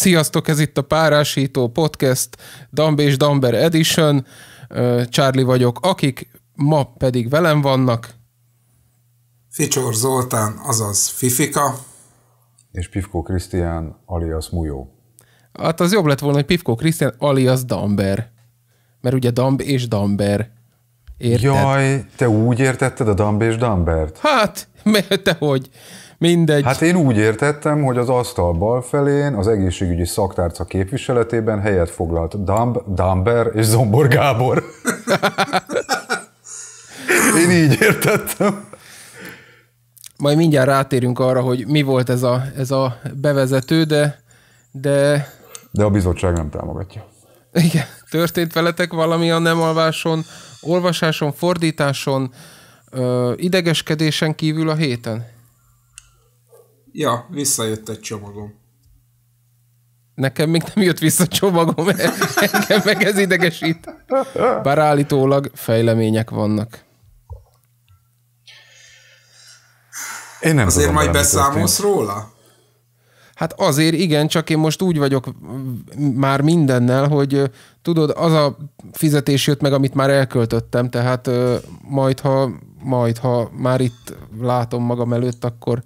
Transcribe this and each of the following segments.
Sziasztok, ez itt a Párásító Podcast, Dambe és Damber Edition. Charlie vagyok, akik ma pedig velem vannak. Ficsor Zoltán, azaz Fifika. És Pivko Krisztián, alias Mujó. Hát az jobb lett volna, hogy Pivko Krisztián, alias Damber. Mert ugye Damb és Damber. Érted? Jaj, te úgy értetted a Damb és Dambert? Hát, mert te hogy? Mindegy. Hát én úgy értettem, hogy az asztal bal felén az egészségügyi szaktárca képviseletében helyet foglalt Damb, Damber és Zombor Gábor. én így értettem. Majd mindjárt rátérünk arra, hogy mi volt ez a, ez a bevezető, de, de... De a bizottság nem támogatja. Igen, történt veletek valami a nem alváson, olvasáson, fordításon, ö, idegeskedésen kívül a héten? Ja, visszajött egy csomagom. Nekem még nem jött vissza csomagom, engem meg ez idegesít. Bár állítólag fejlemények vannak. Én nem Azért majd beszámolsz történt. róla? Hát azért igen, csak én most úgy vagyok már mindennel, hogy tudod, az a fizetés jött meg, amit már elköltöttem, tehát majd ha, majd, ha már itt látom magam előtt, akkor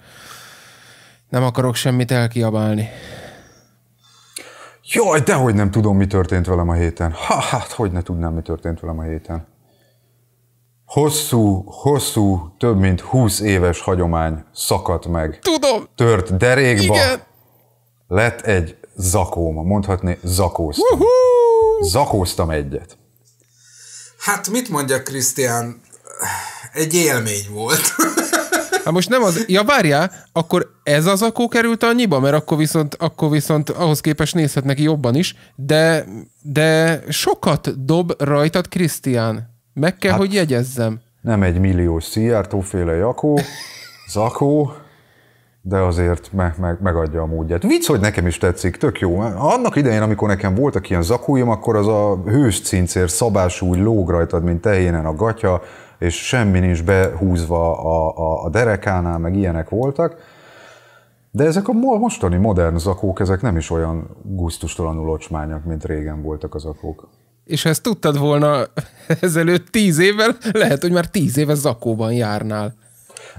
nem akarok semmit elkiabálni. Jaj, dehogy nem tudom, mi történt velem a héten. Ha, hát, hogy ne tudnám, mi történt velem a héten. Hosszú, hosszú, több mint 20 éves hagyomány szakadt meg. Tudom. Tört derékba. Igen. Lett egy zakóma, mondhatni zakóztam. Uh-huh. Zakóztam egyet. Hát mit mondja Krisztián? Egy élmény volt. Hát most nem az, ja várjál, akkor ez az akó került annyiba, mert akkor viszont, akkor viszont ahhoz képest nézhet neki jobban is, de, de sokat dob rajtad Krisztián. Meg kell, hát, hogy jegyezzem. Nem egy millió szijjártóféle Jakó, Zakó, de azért meg, me, megadja a módját. Vicc, hogy nekem is tetszik, tök jó. Annak idején, amikor nekem voltak ilyen zakóim, akkor az a hős cincér szabású úgy lóg rajtad, mint tehénen a gatya, és semmi nincs behúzva a, a, a derekánál, meg ilyenek voltak. De ezek a mostani modern zakók, ezek nem is olyan guztustalanul ocsmányak, mint régen voltak az zakók. És ha ezt tudtad volna ezelőtt tíz évvel, lehet, hogy már tíz éve zakóban járnál.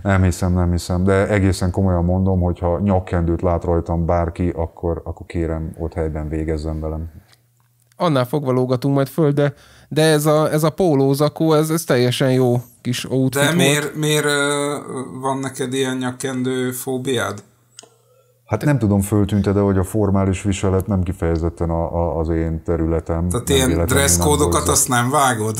Nem hiszem, nem hiszem, de egészen komolyan mondom, hogy ha nyakkendőt lát rajtam bárki, akkor, akkor kérem, ott helyben végezzen velem. Annál fogva lógatunk majd föl, de de ez a, ez a pólózakó, ez, ez teljesen jó kis outfit De miért, volt. miért van neked ilyen nyakkendő fóbiád? Hát nem tudom, föltűnt de hogy a formális viselet nem kifejezetten a, a, az én területem. Tehát ilyen dresszkódokat azt nem vágod?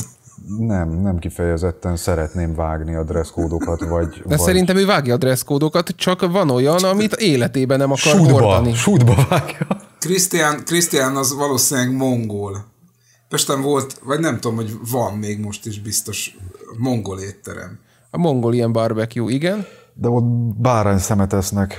Nem, nem kifejezetten szeretném vágni a dresszkódokat, vagy... De vagy... szerintem ő vágja a dresszkódokat, csak van olyan, amit életében nem akar sútba, hordani. Sútba vágja. Krisztián, Krisztián az valószínűleg mongol. Pesten volt, vagy nem tudom, hogy van még most is biztos mongol étterem. A mongol ilyen barbecue, igen. De ott bárány szemet esznek.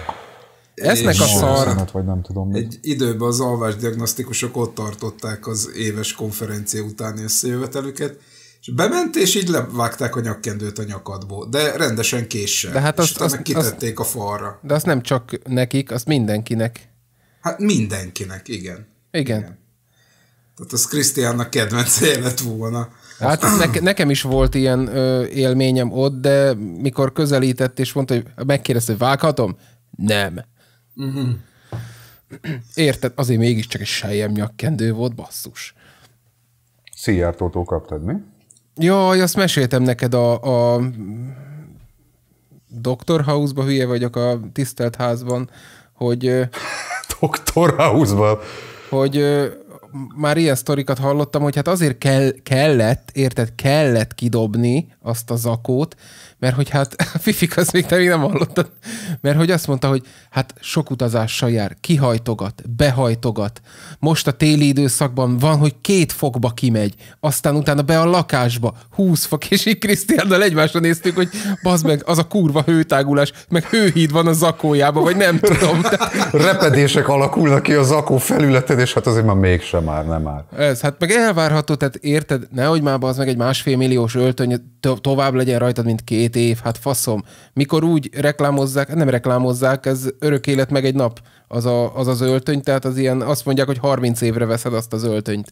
Esznek a szar. Szemet, vagy nem tudom. Egy időben az alvásdiagnosztikusok ott tartották az éves konferencia utáni összejövetelüket, és bement, és így levágták a nyakkendőt a nyakadból, de rendesen késsel. De hát azt, és azt, azt kitették azt, a falra. De azt nem csak nekik, azt mindenkinek. Hát mindenkinek, igen. Igen. igen. Tehát az Krisztiánnak kedvence lett volna. Hát nekem is volt ilyen ö, élményem ott, de mikor közelített és mondta, hogy megkérdezte, hogy vághatom? Nem. Uh-huh. Érted? Azért mégiscsak egy sejjem nyakkendő volt, basszus. Szijjártótól kaptad, mi? Jaj, azt meséltem neked a, a Doctor House-ba hülye vagyok a tisztelt házban, hogy... Doctor House-ban? Hogy már ilyen sztorikat hallottam, hogy hát azért kell, kellett, érted, kellett kidobni azt a zakót, mert hogy hát a Fifik az még te még nem hallottad, mert hogy azt mondta, hogy hát sok utazással jár, kihajtogat, behajtogat, most a téli időszakban van, hogy két fokba kimegy, aztán utána be a lakásba, húsz fok, és így Krisztiánnal egymásra néztük, hogy bazd meg, az a kurva hőtágulás, meg hőhíd van a zakójában, vagy nem tudom. Repedések alakulnak ki a zakó felületed, és hát azért már mégsem már, nem már. Ez, hát meg elvárható, tehát érted, nehogy már az meg egy másfél milliós öltöny tovább legyen rajtad, mint két két év, hát faszom. Mikor úgy reklámozzák, nem reklámozzák, ez örök élet meg egy nap az a, az, az öltöny, tehát az ilyen, azt mondják, hogy 30 évre veszed azt az öltönyt,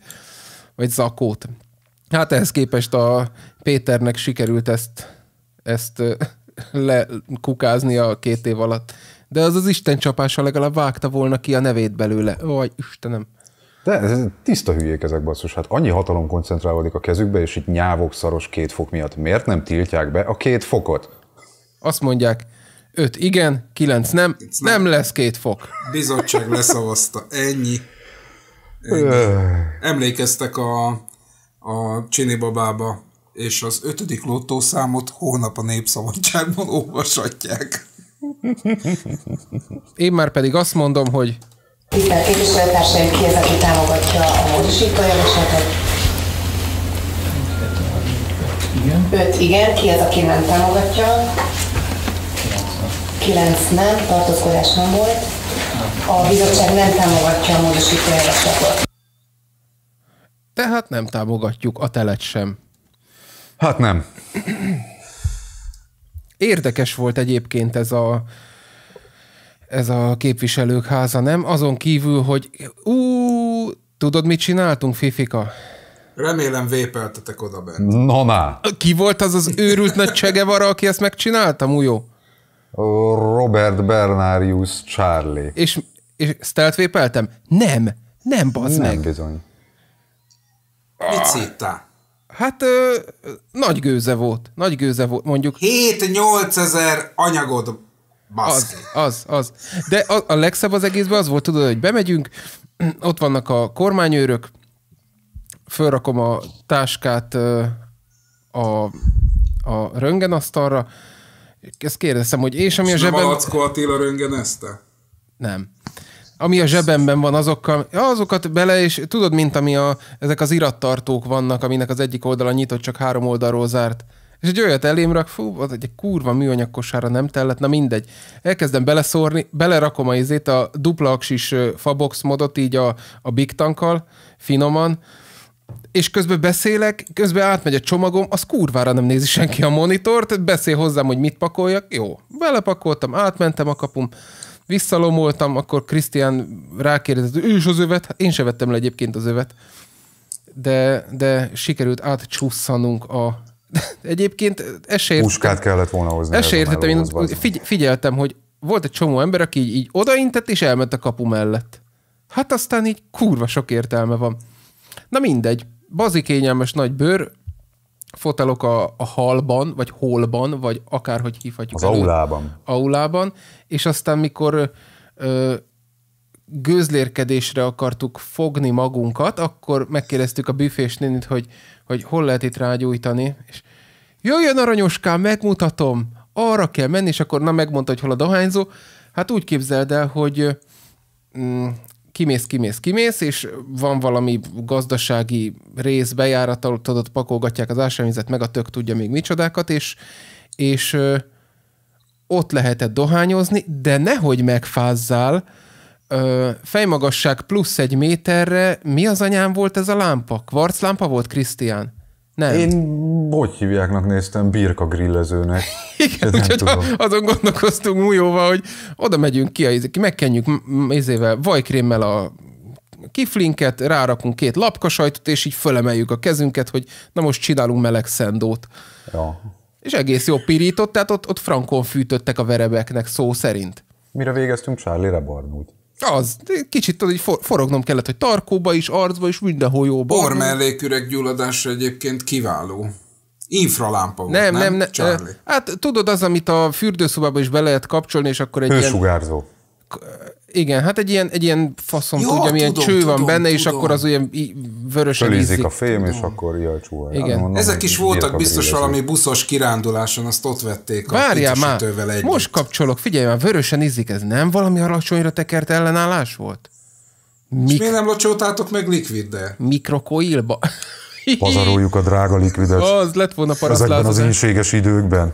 vagy zakót. Hát ehhez képest a Péternek sikerült ezt, ezt lekukázni a két év alatt. De az az Isten csapása legalább vágta volna ki a nevét belőle. Vaj, Istenem. De ez tiszta hülyék ezek basszus, hát annyi hatalom koncentrálódik a kezükbe, és itt nyávok szaros két fok miatt. Miért nem tiltják be a két fokot? Azt mondják, öt igen, kilenc nem, nem, nem lesz két fok. Bizottság leszavazta, ennyi. ennyi. Emlékeztek a, a Csini babába, és az ötödik lottószámot hónap a népszabadságban olvashatják. Én már pedig azt mondom, hogy Tisztelt képviselőtársaim, ki az, aki támogatja a módosító javaslatot? Igen. Öt igen, ki az, aki nem támogatja? Kilenc nem, tartózkodás nem volt. A bizottság nem támogatja a módosító javaslatot. Tehát nem támogatjuk a telet sem. Hát nem. Érdekes volt egyébként ez a ez a képviselők háza, nem? Azon kívül, hogy ú, tudod, mit csináltunk, Fifika? Remélem vépeltetek oda bent. Na, na. Ki volt az az őrült nagy csegevara, aki ezt megcsinálta, jó. Robert Bernarius Charlie. És, és stealth vépeltem? Nem, nem bazd meg. Nem bizony. Mit szíttál? Hát ö, nagy gőze volt, nagy gőze volt, mondjuk. 7-8 ezer anyagod az, az, az. De a, a legszebb az egészben az volt, tudod, hogy bemegyünk, ott vannak a kormányőrök, fölrakom a táskát a, a röngenasztalra, ezt kérdeztem, hogy és ami és a zsebben... Nem a Attila Nem. Ami a zsebemben van, azokkal, ja, azokat bele, és tudod, mint ami a, ezek az irattartók vannak, aminek az egyik oldala nyitott, csak három oldalról zárt. És egy olyat elém rak, fú, az egy kurva műanyag kosára nem tellett, na mindegy. Elkezdem beleszórni, belerakom a izét, a dupla aksis Fabox modot így a, a Big Tankkal, finoman, és közben beszélek, közben átmegy a csomagom, az kurvára nem nézi senki a monitort, beszél hozzám, hogy mit pakoljak, jó, belepakoltam, átmentem a kapum, visszalomoltam, akkor Krisztián rákérdezett, ő is az övet, hát én se vettem le egyébként az övet, de, de sikerült átcsusszanunk a Egyébként esélyt... Puskát kellett volna hozni. Esélyértettem, én figy- figyeltem, hogy volt egy csomó ember, aki így, így odaintett, és elment a kapu mellett. Hát aztán így kurva sok értelme van. Na mindegy, bazi kényelmes nagy bőr, fotelok a, a halban, vagy holban, vagy akárhogy hívhatjuk. Az elő, aulában. Aulában, és aztán mikor ö, gőzlérkedésre akartuk fogni magunkat, akkor megkérdeztük a büfés nénit, hogy hogy hol lehet itt rágyújtani, és jöjjön aranyoskám, megmutatom, arra kell menni, és akkor na megmondta, hogy hol a dohányzó. Hát úgy képzeld el, hogy mm, kimész, kimész, kimész, és van valami gazdasági rész bejárat, ahol tudod, pakolgatják az ásványvizet, meg a tök tudja még micsodákat, és, és ö, ott lehetett dohányozni, de nehogy megfázzál, Ö, fejmagasság plusz egy méterre, mi az anyám volt ez a lámpa? Kvarc lámpa volt, Krisztián? Nem. Én, hogy hívjáknak néztem, birka grillezőnek. Igen, úgyhogy azon gondolkoztunk újóval, hogy oda megyünk ki, izé, megkenjük izével, vajkrémmel a kiflinket, rárakunk két lapkasajtot, és így fölemeljük a kezünket, hogy na most csinálunk meleg szendót. Ja. És egész jó pirított, tehát ott, ott frankon fűtöttek a verebeknek szó szerint. Mire végeztünk Charlie Rebarnút. Az. Kicsit tudod, hogy forognom kellett, hogy tarkóba is, arcba is, mindenhol jó. Ormelléküreg gyulladásra egyébként kiváló. Infralámpa volt, nem? Nem, nem, Charlie. Hát tudod, az, amit a fürdőszobába is be lehet kapcsolni, és akkor egy Hősugárzó. Ilyen igen, hát egy ilyen, egy ilyen faszom ja, tudja, milyen tudom, cső tudom, van benne, tudom. és akkor az olyan vörösen ízik. a fém, tudom. és akkor ilyen csúha. Igen. Hát, mondom, Ezek is voltak biztos valami buszos kiránduláson, azt ott vették a már, együtt. most kapcsolok, figyelj már, vörösen ízik, ez nem valami alacsonyra tekert ellenállás volt? Mik... És miért nem locsoltátok meg likviddel? Mikrokoilba. Pazaroljuk a drága likvidet. Az lett volna parasztlázat. Ezekben az énséges időkben.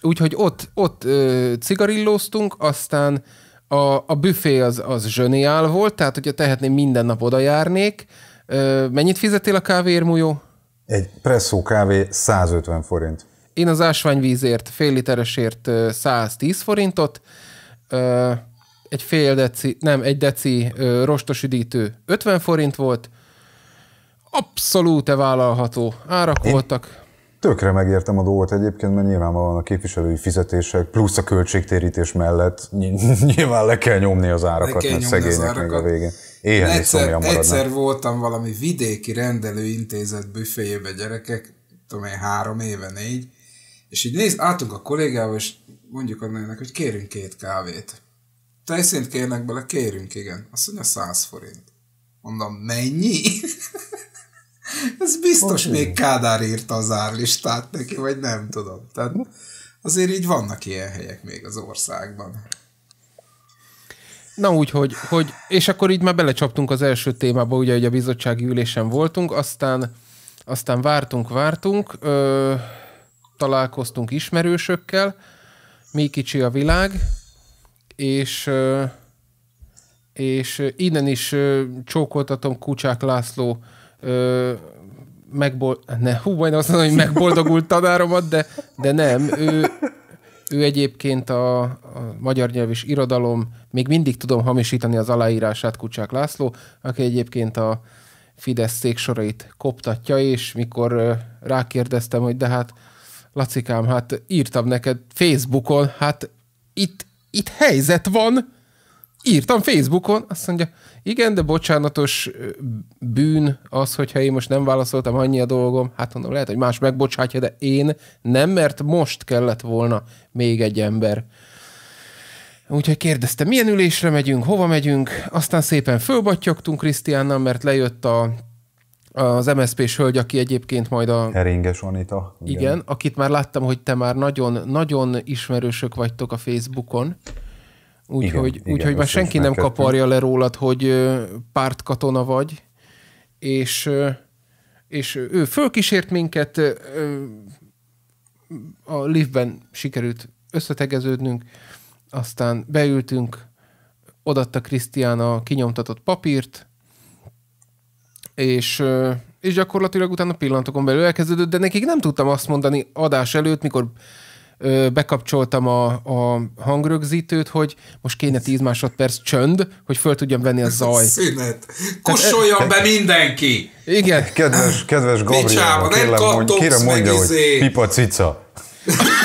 Úgyhogy ott, ott ö, cigarillóztunk, aztán a, a büfé az, az zseniál volt, tehát hogyha tehetném, minden nap oda járnék. Mennyit fizetél a kávéért, Mujó? Egy presszó kávé 150 forint. Én az ásványvízért, fél literesért 110 forintot, egy fél deci, nem, egy deci rostos üdítő 50 forint volt, abszolút vállalható árak Én voltak. Tökre megértem a dolgot egyébként, mert nyilvánvalóan a képviselői fizetések plusz a költségtérítés mellett nyilván le kell nyomni az árakat, le kell mert a végén. Éhen Én egyszer, egyszer voltam valami vidéki rendelőintézet büféjébe gyerekek, tudom én, három éve, négy, és így néz, álltunk a kollégával, és mondjuk annak, hogy kérünk két kávét. Tejszint kérnek bele, kérünk, igen. Azt mondja, 100 forint. Mondom, mennyi? Ez biztos Most még Kádár írta az árlistát neki, vagy nem tudom. Tehát azért így vannak ilyen helyek még az országban. Na úgyhogy, hogy, és akkor így már belecsaptunk az első témába, ugye, hogy a bizottsági ülésen voltunk, aztán, aztán vártunk, vártunk, ö, találkoztunk ismerősökkel, mi kicsi a világ, és, ö, és innen is ö, csókoltatom Kucsák László megbol... Ne, hú, majdnem azt mondom, hogy megboldogult tanáromat, de, de nem. Ő, ő egyébként a, a magyar nyelv és irodalom, még mindig tudom hamisítani az aláírását Kucsák László, aki egyébként a Fidesz széksorait koptatja, és mikor rákérdeztem, hogy de hát Lacikám, hát írtam neked Facebookon, hát itt, itt helyzet van, írtam Facebookon, azt mondja, igen, de bocsánatos bűn az, hogyha én most nem válaszoltam, annyi a dolgom. Hát mondom, lehet, hogy más megbocsátja, de én nem, mert most kellett volna még egy ember. Úgyhogy kérdezte, milyen ülésre megyünk, hova megyünk, aztán szépen fölbattyogtunk Krisztiánnal, mert lejött a, az MSZP-s hölgy, aki egyébként majd a... Heringes Anita. Igen. igen, akit már láttam, hogy te már nagyon, nagyon ismerősök vagytok a Facebookon. Úgyhogy úgy, már senki nem kettünk. kaparja le rólad, hogy pártkatona vagy, és, és ő fölkísért minket, a liftben sikerült összetegeződnünk, aztán beültünk, odatta Krisztián a kinyomtatott papírt, és, és gyakorlatilag utána pillanatokon belül elkezdődött, de nekik nem tudtam azt mondani adás előtt, mikor ö, bekapcsoltam a, a hangrögzítőt, hogy most kéne 10 másodperc csönd, hogy föl tudjam venni a zajt. Szünet! E- Kussoljon be mindenki! Igen. Kedves, kedves Gabriel, kérem, mondj, kérem mondja, hogy pipa cica.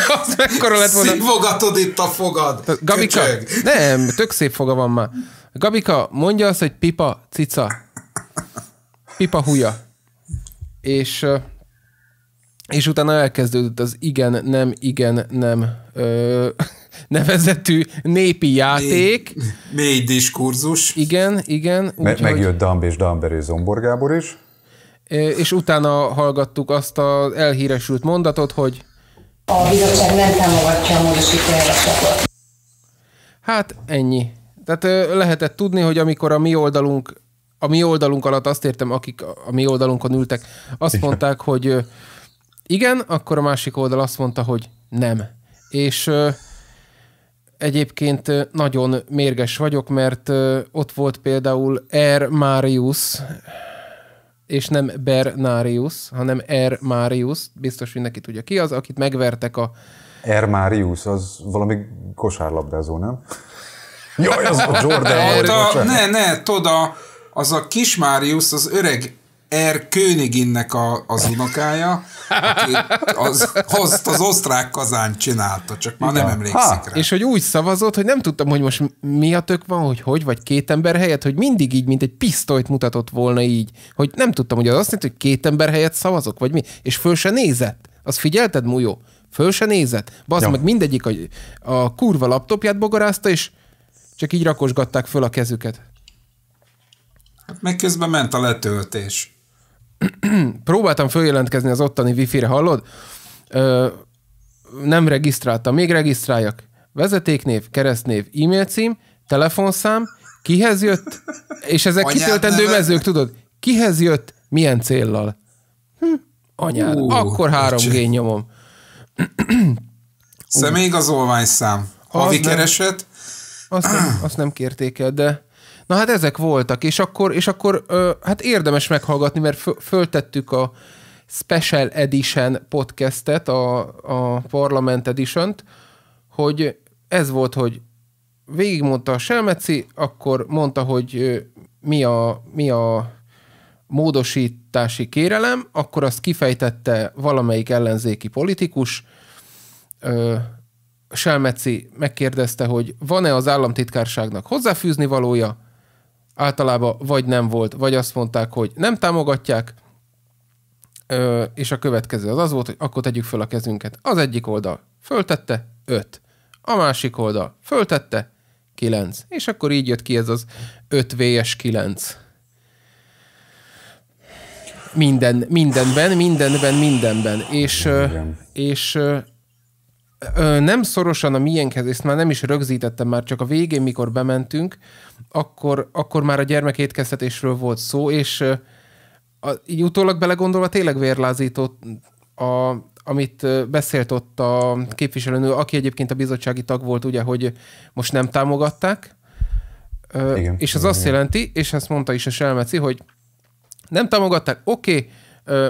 az mekkora lett volna. Szívogatod itt a fogad. Gabika, Köcsög. nem, tök szép foga van már. Gabika, mondja azt, hogy pipa cica. Pipa húja. És és utána elkezdődött az igen, nem, igen, nem ö, nevezetű népi játék. Mély, mély diskurzus. Igen, igen. Me, úgy, megjött hogy... Damb és Damberő Zomborgábor is. És utána hallgattuk azt az elhíresült mondatot, hogy a bizottság nem támogatja a módosító Hát ennyi. Tehát lehetett tudni, hogy amikor a mi oldalunk, a mi oldalunk alatt azt értem, akik a mi oldalunkon ültek, azt mondták, hogy igen, akkor a másik oldal azt mondta, hogy nem. És ö, egyébként nagyon mérges vagyok, mert ö, ott volt például R. Marius, és nem Bernarius, hanem R. Marius, biztos mindenki tudja ki az, akit megvertek a... R. Marius, az valami kosárlabdázó, nem? Jaj, az a Jordan! a, ne, ne, Toda, az a kis Marius, az öreg Er Königinnek a, az unokája, aki az, azt az osztrák kazánt csinálta, csak már nem emlékszik ha, rá. És hogy úgy szavazott, hogy nem tudtam, hogy most mi a tök van, hogy hogy, vagy két ember helyett, hogy mindig így, mint egy pisztolyt mutatott volna így, hogy nem tudtam, hogy az azt jelenti, hogy két ember helyett szavazok, vagy mi, és föl se nézett. Azt figyelted, Mujó? Föl se nézett? Basz, ja. meg mindegyik a, a kurva laptopját bogarázta, és csak így rakosgatták föl a kezüket. Hát meg közben ment a letöltés. próbáltam följelentkezni az ottani wifi-re, hallod? Ö, nem regisztráltam, még regisztráljak. Vezetéknév, keresztnév, e-mail cím, telefonszám, kihez jött, és ezek Anyád kitöltendő neve? mezők, tudod? Kihez jött, milyen céllal? Hm, anyád, Ú, akkor 3G nyomom. Személyigazolvány szám. Havi kereset? Azt nem, azt nem kérték el, de Na hát ezek voltak, és akkor, és akkor ö, hát érdemes meghallgatni, mert föltettük a Special Edition podcastet, a, a Parlament edition hogy ez volt, hogy végigmondta a Selmeci, akkor mondta, hogy mi a, mi a módosítási kérelem, akkor azt kifejtette valamelyik ellenzéki politikus, ö, Selmeci megkérdezte, hogy van-e az államtitkárságnak hozzáfűzni valója, általában vagy nem volt, vagy azt mondták, hogy nem támogatják, Ö, és a következő az az volt, hogy akkor tegyük föl a kezünket. Az egyik oldal föltette 5, a másik oldal föltette 9, és akkor így jött ki ez az 5 kilenc 9. Minden, mindenben, mindenben, mindenben. És, és Ö, nem szorosan a miénkhez, ezt már nem is rögzítettem, már csak a végén, mikor bementünk, akkor, akkor már a gyermekétkeztetésről volt szó, és ö, a, így utólag belegondolva tényleg vérlázított a, amit beszélt ott a képviselőnő, aki egyébként a bizottsági tag volt, ugye, hogy most nem támogatták, ö, igen, és az igen. azt jelenti, és ezt mondta is a Selmeci, hogy nem támogatták, oké, okay,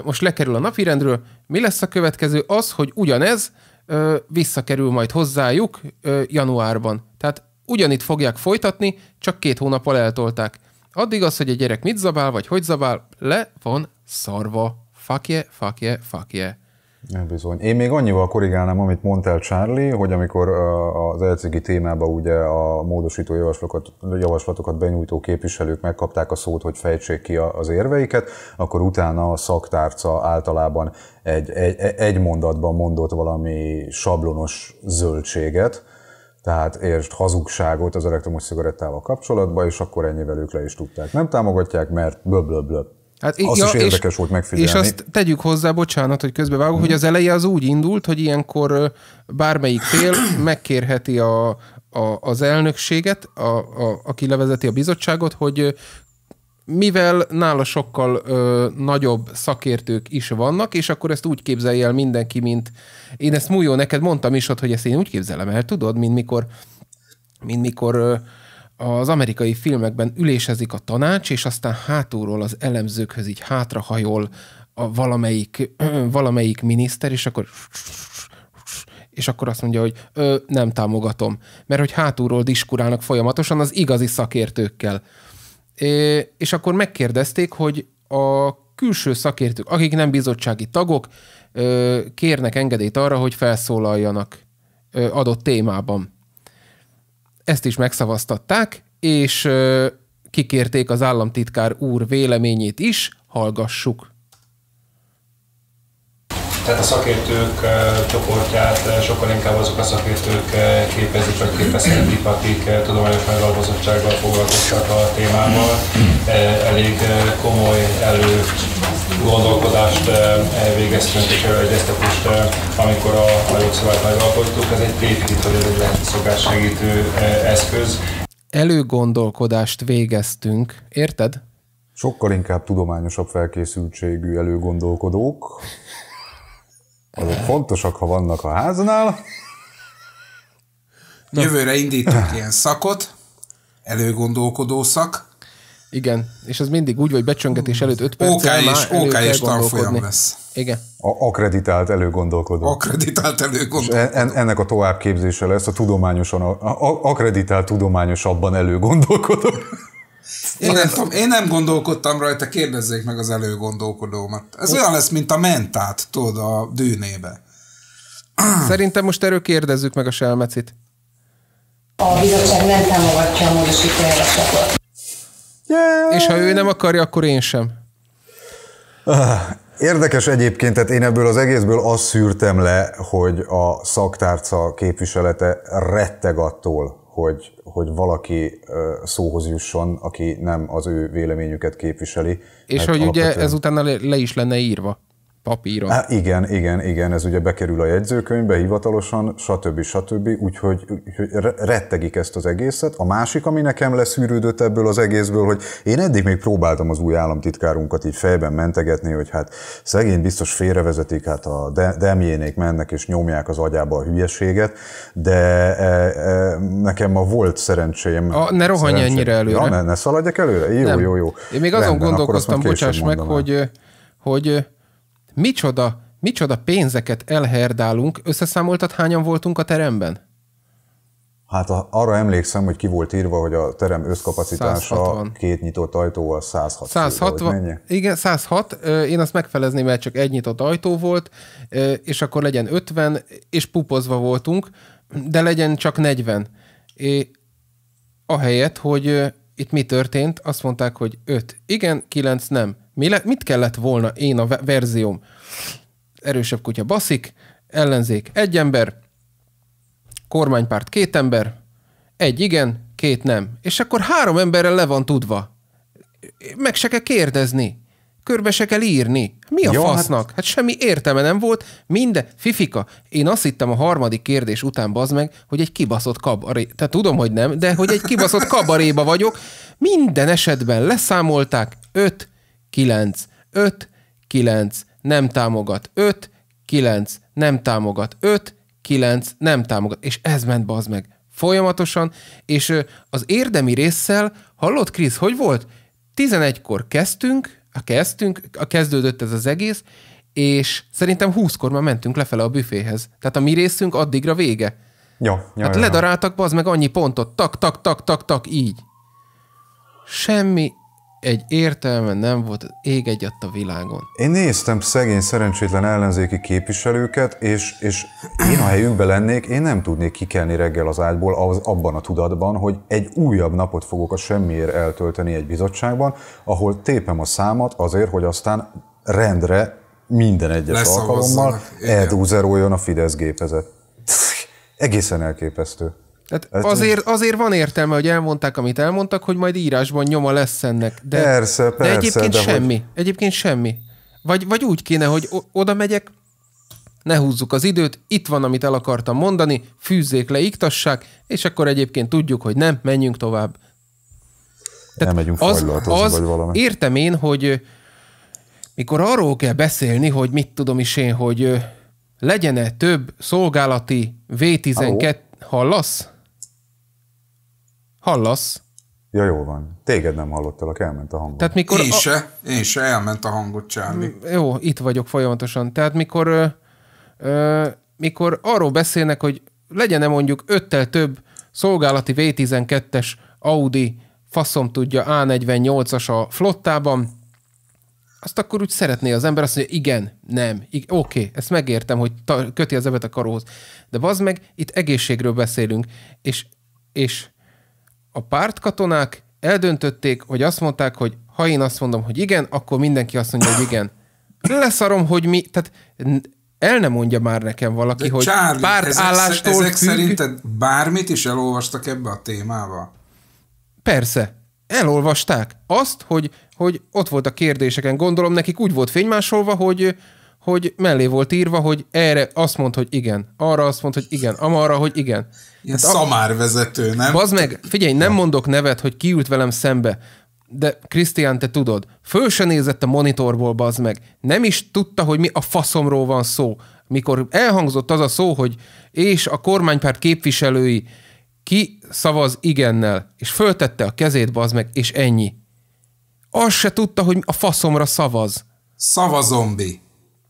most lekerül a napirendről, mi lesz a következő? Az, hogy ugyanez, ö, visszakerül majd hozzájuk ö, januárban. Tehát ugyanitt fogják folytatni, csak két hónappal eltolták. Addig az, hogy a gyerek mit zabál, vagy hogy zabál, le van szarva. Fakje, fakje, fakje. Nem bizony. Én még annyival korrigálnám, amit mondtál Charlie, hogy amikor az elcigi témába ugye a módosító javaslatokat, javaslatokat benyújtó képviselők megkapták a szót, hogy fejtsék ki az érveiket, akkor utána a szaktárca általában egy, egy, egy mondatban mondott valami sablonos zöldséget, tehát értsd hazugságot az elektromos cigarettával kapcsolatban, és akkor ennyivel ők le is tudták. Nem támogatják, mert blöblöblöbb. Hát, az ja, is érdekes és, volt megfigyelni. És azt tegyük hozzá, bocsánat, hogy közbevágok, hmm. hogy az mhm. eleje az úgy indult, hogy ilyenkor bármelyik fél megkérheti a, a, az elnökséget, a, a, aki levezeti a bizottságot, hogy mivel nála sokkal ö, nagyobb szakértők is vannak, és akkor ezt úgy képzelje el mindenki, mint én ezt múljó neked mondtam is ott, hogy ezt én úgy képzelem el, tudod, mint mikor mint mikor az amerikai filmekben ülésezik a tanács, és aztán hátulról az elemzőkhöz így hátrahajol a valamelyik, valamelyik miniszter, és akkor és akkor azt mondja, hogy ö, nem támogatom, mert hogy hátulról diskurálnak folyamatosan az igazi szakértőkkel. É, és akkor megkérdezték, hogy a külső szakértők, akik nem bizottsági tagok, ö, kérnek engedélyt arra, hogy felszólaljanak ö, adott témában. Ezt is megszavaztatták, és kikérték az államtitkár úr véleményét is, hallgassuk. Tehát a szakértők csoportját sokkal inkább azok a szakértők képezik, vagy képezhetik, akik tudományos megalapozottsággal foglalkoztak a témával. Elég komoly elő gondolkodást eh, elvégeztünk és előegyeztetést, eh, amikor a, a jogszabályt megalkottuk. Ez egy tévhit, hogy ez egy lehet segítő eh, eszköz. Előgondolkodást végeztünk, érted? Sokkal inkább tudományosabb felkészültségű előgondolkodók. Azok fontosak, ha vannak a háznál. Jövőre indítunk ilyen szakot, előgondolkodó szak, igen, és az mindig úgy, hogy becsöngetés hmm. előtt 5 perc. OK és, OK és tanfolyam lesz. Igen. A akreditált előgondolkodó. Akreditált előgondolkodó. És en, ennek a továbbképzése lesz a tudományosan, a, a, akreditált tudományosabban előgondolkodó. Én nem, tudom, én nem gondolkodtam rajta, kérdezzék meg az előgondolkodómat. Ez olyan lesz, mint a mentát, tudod, a dűnébe. Szerintem most erről kérdezzük meg a selmecit. A bizottság nem támogatja a módosító Yeah. És ha ő nem akarja, akkor én sem. Ah, érdekes egyébként, tehát én ebből az egészből azt szűrtem le, hogy a szaktárca képviselete retteg attól, hogy, hogy valaki szóhoz jusson, aki nem az ő véleményüket képviseli. És hogy alapvetően... ugye ezután le is lenne írva papíron. Há, igen, igen, igen, ez ugye bekerül a jegyzőkönyvbe hivatalosan, stb. stb. Úgyhogy, úgyhogy rettegik ezt az egészet. A másik, ami nekem leszűrődött ebből az egészből, hogy én eddig még próbáltam az új államtitkárunkat így fejben mentegetni, hogy hát szegény biztos félrevezetik, hát a demjénék mennek és nyomják az agyába a hülyeséget, de e, e, nekem ma volt szerencsém. A, ne rohanj szerencsém. ennyire előre. Ja, ne, ne szaladjak előre? Jó, Nem. jó, jó. Én még azon Rendben, gondolkoztam, bocsáss meg, hogy, hogy Micsoda, micsoda pénzeket elherdálunk, összeszámoltat hányan voltunk a teremben? Hát a, arra emlékszem, hogy ki volt írva, hogy a terem összkapacitása 160. két nyitott ajtóval 160. 160, főre, igen, 106, én azt megfelezném, mert csak egy nyitott ajtó volt, és akkor legyen 50, és pupozva voltunk, de legyen csak 40. A ahelyett, hogy itt mi történt, azt mondták, hogy 5 igen, 9 nem. Mi le, mit kellett volna én a verzióm? Erősebb kutya baszik, ellenzék egy ember, kormánypárt két ember, egy igen, két nem. És akkor három emberrel le van tudva. Meg se kell kérdezni. Körbe se kell írni. Mi a Jó, hát- fasznak? Hát... hát semmi értelme nem volt. Minden. Fifika, én azt hittem a harmadik kérdés után bazd meg, hogy egy kibaszott kabaré. Tehát tudom, hogy nem, de hogy egy kibaszott kabaréba vagyok. Minden esetben leszámolták. Öt, 9, 5, 9, nem támogat, 5, 9, nem támogat, 5, 9, nem támogat. És ez ment az meg folyamatosan, és az érdemi résszel, hallott Krisz, hogy volt? 11-kor kezdtünk, a kezdtünk, a kezdődött ez az egész, és szerintem 20-kor már mentünk lefele a büféhez. Tehát a mi részünk addigra vége. Jó, jó, hát jó, ledaráltak, az meg annyi pontot, tak, tak, tak, tak, tak, így. Semmi egy értelme nem volt az ég egyat a világon. Én néztem szegény, szerencsétlen ellenzéki képviselőket, és, és én a helyükben lennék, én nem tudnék kikelni reggel az ágyból az, abban a tudatban, hogy egy újabb napot fogok a semmiért eltölteni egy bizottságban, ahol tépem a számat azért, hogy aztán rendre minden egyes alkalommal eldúzeroljon a Fidesz gépezet. Egészen elképesztő. Hát, hát azért, azért van értelme, hogy elmondták, amit elmondtak, hogy majd írásban nyoma lesz ennek. De, persze, persze. De egyébként de semmi. Hogy... Egyébként semmi. Vagy, vagy úgy kéne, hogy oda megyek, ne húzzuk az időt, itt van, amit el akartam mondani, fűzzék le, iktassák, és akkor egyébként tudjuk, hogy nem, menjünk tovább. Tehát megyünk az, az, vagy valami. Értem én, hogy mikor arról kell beszélni, hogy mit tudom is én, hogy legyen-e több szolgálati V12, Halló? hallasz? Hallasz? Ja, jó van. Téged nem hallottalak, elment a hangod. Tehát mikor én a... se, én se, elment a hangod, Charlie. Mm, jó, itt vagyok folyamatosan. Tehát mikor, ö, ö, mikor arról beszélnek, hogy legyen-e mondjuk öttel több szolgálati V12-es Audi faszom tudja A48-as a flottában, azt akkor úgy szeretné az ember azt mondja, igen, nem, oké, okay, ezt megértem, hogy ta, köti az ebet a karóhoz. De bazd meg, itt egészségről beszélünk, és, és a pártkatonák eldöntötték, hogy azt mondták, hogy ha én azt mondom, hogy igen, akkor mindenki azt mondja, hogy igen. Leszarom, hogy mi, tehát el nem mondja már nekem valaki, De hogy Charlie, pártállástól ezek, ezek függ... szerinted bármit is elolvastak ebbe a témába? Persze. Elolvasták azt, hogy, hogy ott volt a kérdéseken, gondolom nekik úgy volt fénymásolva, hogy, hogy mellé volt írva, hogy erre azt mond, hogy igen, arra azt mond, hogy igen, amarra, hogy igen. Ilyen Tehát szamárvezető, nem? Bazd meg, figyelj, nem mondok nevet, hogy kiült velem szembe, de Krisztián, te tudod, föl se nézett a monitorból, bazd meg. Nem is tudta, hogy mi a faszomról van szó. Mikor elhangzott az a szó, hogy és a kormánypárt képviselői ki szavaz igennel, és föltette a kezét, bazd meg, és ennyi. Azt se tudta, hogy a faszomra szavaz. Szavazombi.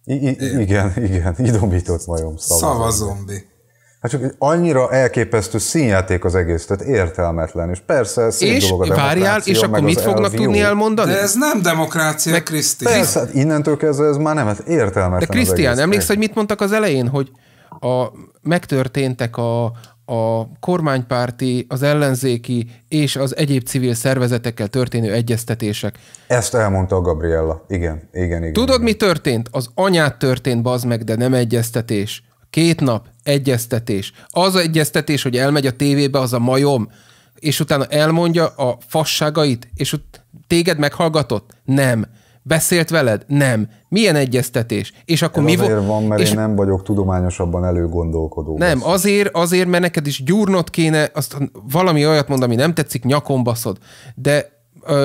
I- igen, igen, idomított majom. Szavazombi. szavazombi. Hát csak annyira elképesztő színjáték az egész, tehát értelmetlen. És persze szép és dolog a várjál, és akkor mit fognak elviú. tudni elmondani? De ez nem demokrácia, Meg, Krisztián. Persze, hát innentől kezdve ez már nem, ez hát értelmetlen. De Krisztián, emlékszel, hogy mit mondtak az elején, hogy a, megtörténtek a, a kormánypárti, az ellenzéki és az egyéb civil szervezetekkel történő egyeztetések. Ezt elmondta a Gabriella. Igen, igen, igen. Tudod, igen. mi történt? Az anyát történt, bazd meg, de nem egyeztetés. Két nap, egyeztetés. Az a egyeztetés, hogy elmegy a tévébe, az a majom, és utána elmondja a fasságait, és ut- téged meghallgatott? Nem. Beszélt veled? Nem. Milyen egyeztetés? És akkor Ez mi azért vo- van, mert és... én nem vagyok tudományosabban előgondolkodó. Nem, azért, azért, mert neked is gyúrnod kéne, azt valami olyat mond, ami nem tetszik, baszod. De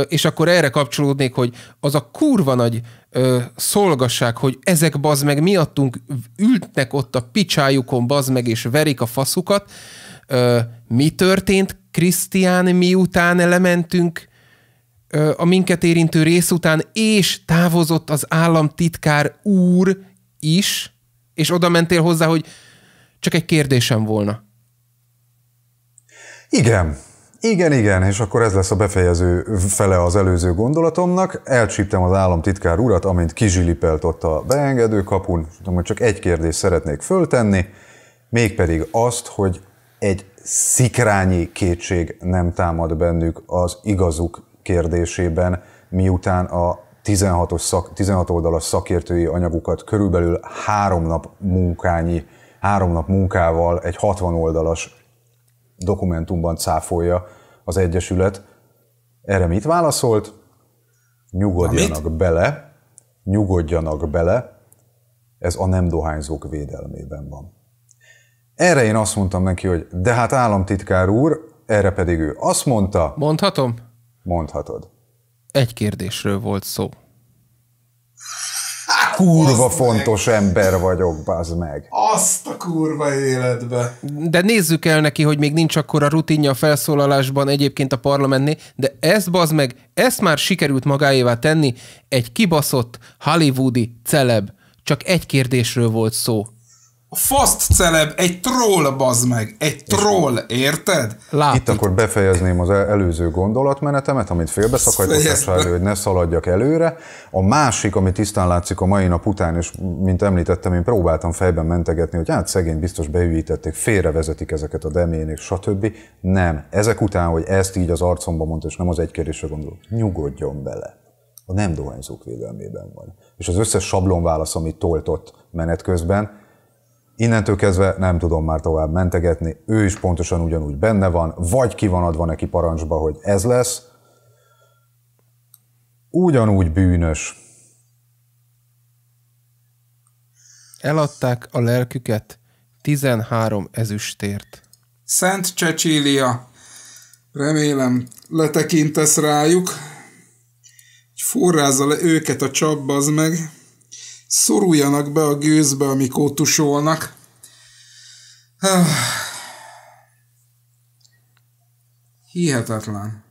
és akkor erre kapcsolódnék, hogy az a kurva nagy ö, szolgasság, hogy ezek baz meg miattunk ültnek ott a picsájukon baz meg, és verik a faszukat. Ö, mi történt, Krisztián, miután elementünk ö, a minket érintő rész után, és távozott az államtitkár úr is, és oda mentél hozzá, hogy csak egy kérdésem volna. Igen, igen, igen, és akkor ez lesz a befejező fele az előző gondolatomnak. Elcsíptem az államtitkár urat, amint kizsilipelt ott a beengedő kapun, hogy csak egy kérdést szeretnék föltenni, mégpedig azt, hogy egy szikrányi kétség nem támad bennük az igazuk kérdésében, miután a 16, szak, 16 oldalas szakértői anyagukat körülbelül három nap munkányi, három nap munkával egy 60 oldalas dokumentumban cáfolja az Egyesület. Erre mit válaszolt? Nyugodjanak Amit? bele, nyugodjanak bele, ez a nem dohányzók védelmében van. Erre én azt mondtam neki, hogy de hát államtitkár úr, erre pedig ő azt mondta... Mondhatom? Mondhatod. Egy kérdésről volt szó kurva fontos meg. ember vagyok, bazd meg. Azt a kurva életbe. De nézzük el neki, hogy még nincs akkor a rutinja a felszólalásban egyébként a parlamentné, de ezt bazd meg, ezt már sikerült magáévá tenni egy kibaszott hollywoodi celeb. Csak egy kérdésről volt szó. Faszt celeb, egy troll, bazd meg, egy troll, érted? Látod. Itt akkor befejezném az e- előző gondolatmenetemet, amit félbeszakadtottam elő, hogy ne szaladjak előre. A másik, ami tisztán látszik a mai nap után, és mint említettem, én próbáltam fejben mentegetni, hogy hát szegény biztos beüvítették, félrevezetik ezeket a deménék, stb. Nem. Ezek után, hogy ezt így az arcomba mondta, és nem az egy kérdésre gondolok, nyugodjon bele a nem dohányzók védelmében van. És az összes sablonválasz, amit toltott menet közben, Innentől kezdve nem tudom már tovább mentegetni, ő is pontosan ugyanúgy benne van, vagy ki van adva neki parancsba, hogy ez lesz. Ugyanúgy bűnös. Eladták a lelküket 13 ezüstért. Szent Cecília, remélem letekintesz rájuk, hogy forrázza le őket a csapba az meg. Szoruljanak be a gőzbe, amik ótusolnak. Ah. Hihetetlen.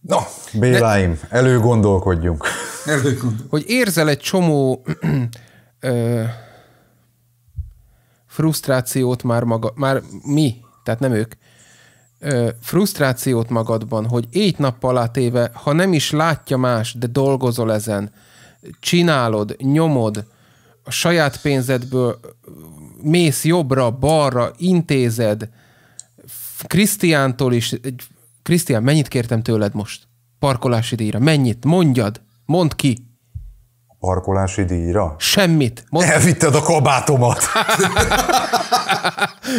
Na, Béláim, de... előgondolkodjunk. Előgondolkodjunk. Hogy érzel egy csomó ö, frusztrációt már maga, már mi, tehát nem ők, ö, frusztrációt magadban, hogy éjt alatt téve, ha nem is látja más, de dolgozol ezen, csinálod, nyomod, a saját pénzedből mész jobbra, balra, intézed, Krisztiántól is, Krisztián, mennyit kértem tőled most? Parkolási díjra. Mennyit? Mondjad. Mondd ki. A parkolási díjra? Semmit. Mondd. Elvitted a kabátomat.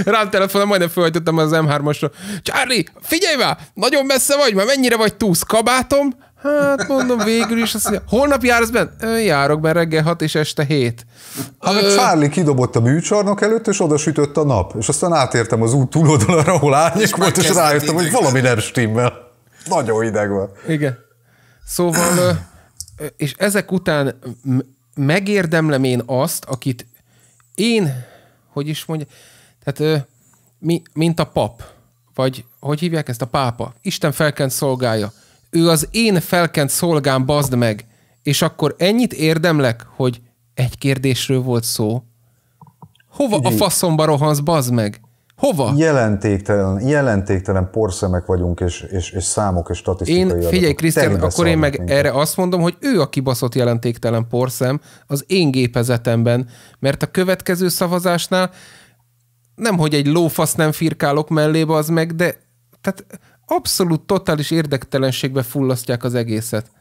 Rám telefonon majdnem felhajtottam az M3-asra. Charlie, figyelj már! Nagyon messze vagy, már mennyire vagy túsz? Kabátom? Hát mondom, végül is azt mondja, holnap jársz bent? Járok, mert reggel 6 és este 7. Hát meg Charlie kidobott a műcsarnok előtt, és oda sütött a nap. És aztán átértem az út túloldalára, ahol árnyék volt, és rájöttem, hogy valami nem stimmel. Nagyon hideg van. Igen. Szóval, és ezek után megérdemlem én azt, akit én, hogy is mondja, tehát mi, mint a pap, vagy hogy hívják ezt a pápa, Isten felkent szolgája ő az én felkent szolgám, bazd meg, és akkor ennyit érdemlek, hogy egy kérdésről volt szó. Hova Figyelj. a faszomba rohansz, bazd meg? Hova? Jelentéktelen, jelentéktelen porszemek vagyunk, és, és, és számok, és statisztikai Én, adatok. figyelj, Krisztián, akkor én meg minket. erre azt mondom, hogy ő a kibaszott jelentéktelen porszem az én gépezetemben, mert a következő szavazásnál nem, hogy egy lófasz nem firkálok mellébe, az meg, de tehát abszolút totális érdektelenségbe fullasztják az egészet.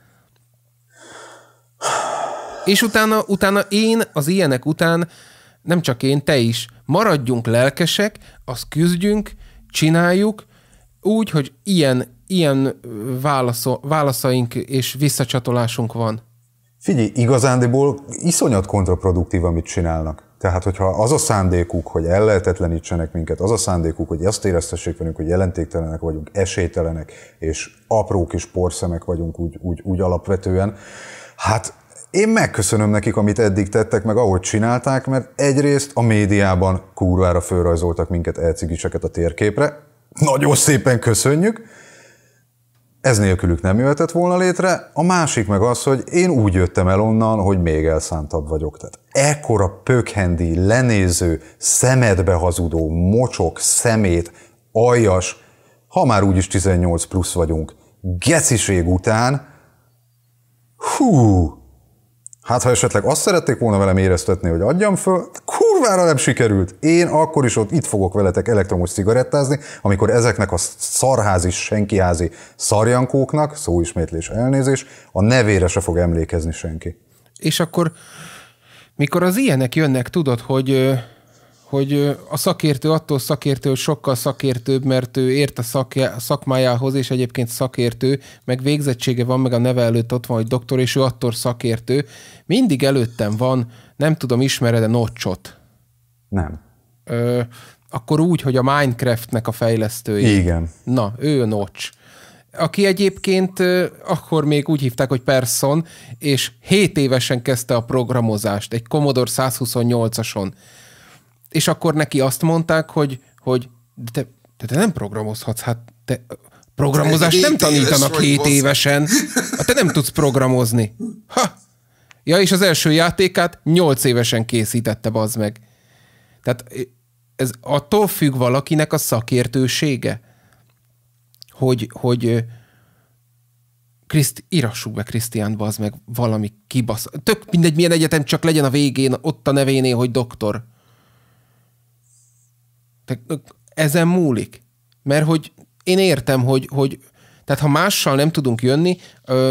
És utána, utána én, az ilyenek után, nem csak én, te is, maradjunk lelkesek, azt küzdjünk, csináljuk, úgy, hogy ilyen, ilyen válaszol, válaszaink és visszacsatolásunk van. Figyelj, igazándiból iszonyat kontraproduktív, amit csinálnak. Tehát, hogyha az a szándékuk, hogy ellehetetlenítsenek minket, az a szándékuk, hogy azt éreztessék velünk, hogy jelentéktelenek vagyunk, esélytelenek, és apró kis porszemek vagyunk úgy, úgy, úgy alapvetően, hát én megköszönöm nekik, amit eddig tettek, meg ahogy csinálták, mert egyrészt a médiában kurvára fölrajzoltak minket elcigiseket a térképre, nagyon szépen köszönjük, ez nélkülük nem jöhetett volna létre, a másik meg az, hogy én úgy jöttem el onnan, hogy még elszántabb vagyok. Tehát ekkora pökhendi, lenéző, szemedbe hazudó, mocsok, szemét, aljas, ha már úgyis 18 plusz vagyunk, geciség után, hú, hát ha esetleg azt szerették volna velem éreztetni, hogy adjam föl, hú, kurvára nem sikerült. Én akkor is ott itt fogok veletek elektromos cigarettázni, amikor ezeknek a szarházi, senkiházi szarjankóknak, szóismétlés elnézés, a nevére se fog emlékezni senki. És akkor, mikor az ilyenek jönnek, tudod, hogy hogy a szakértő attól szakértő, hogy sokkal szakértőbb, mert ő ért a szakmájához, és egyébként szakértő, meg végzettsége van, meg a neve előtt ott van, hogy doktor, és ő attól szakértő. Mindig előttem van, nem tudom, ismered-e Nocsot? Nem. Ö, akkor úgy, hogy a Minecraftnek a fejlesztője. Igen. Na, ő nocs. aki egyébként akkor még úgy hívták, hogy Person, és 7 évesen kezdte a programozást, egy Commodore 128-ason. És akkor neki azt mondták, hogy, hogy de te, te nem programozhatsz, hát te programozást nem tanítanak 7 évesen. Hát te nem tudsz programozni. Ha! Ja, és az első játékát 8 évesen készítette, bazd meg. Tehát ez attól függ valakinek a szakértősége, hogy, hogy Kriszt, írassuk be Krisztián, az meg valami kibasz. Tök mindegy, milyen egyetem, csak legyen a végén, ott a nevénél, hogy doktor. Te, ezen múlik. Mert hogy én értem, hogy, hogy tehát ha mással nem tudunk jönni,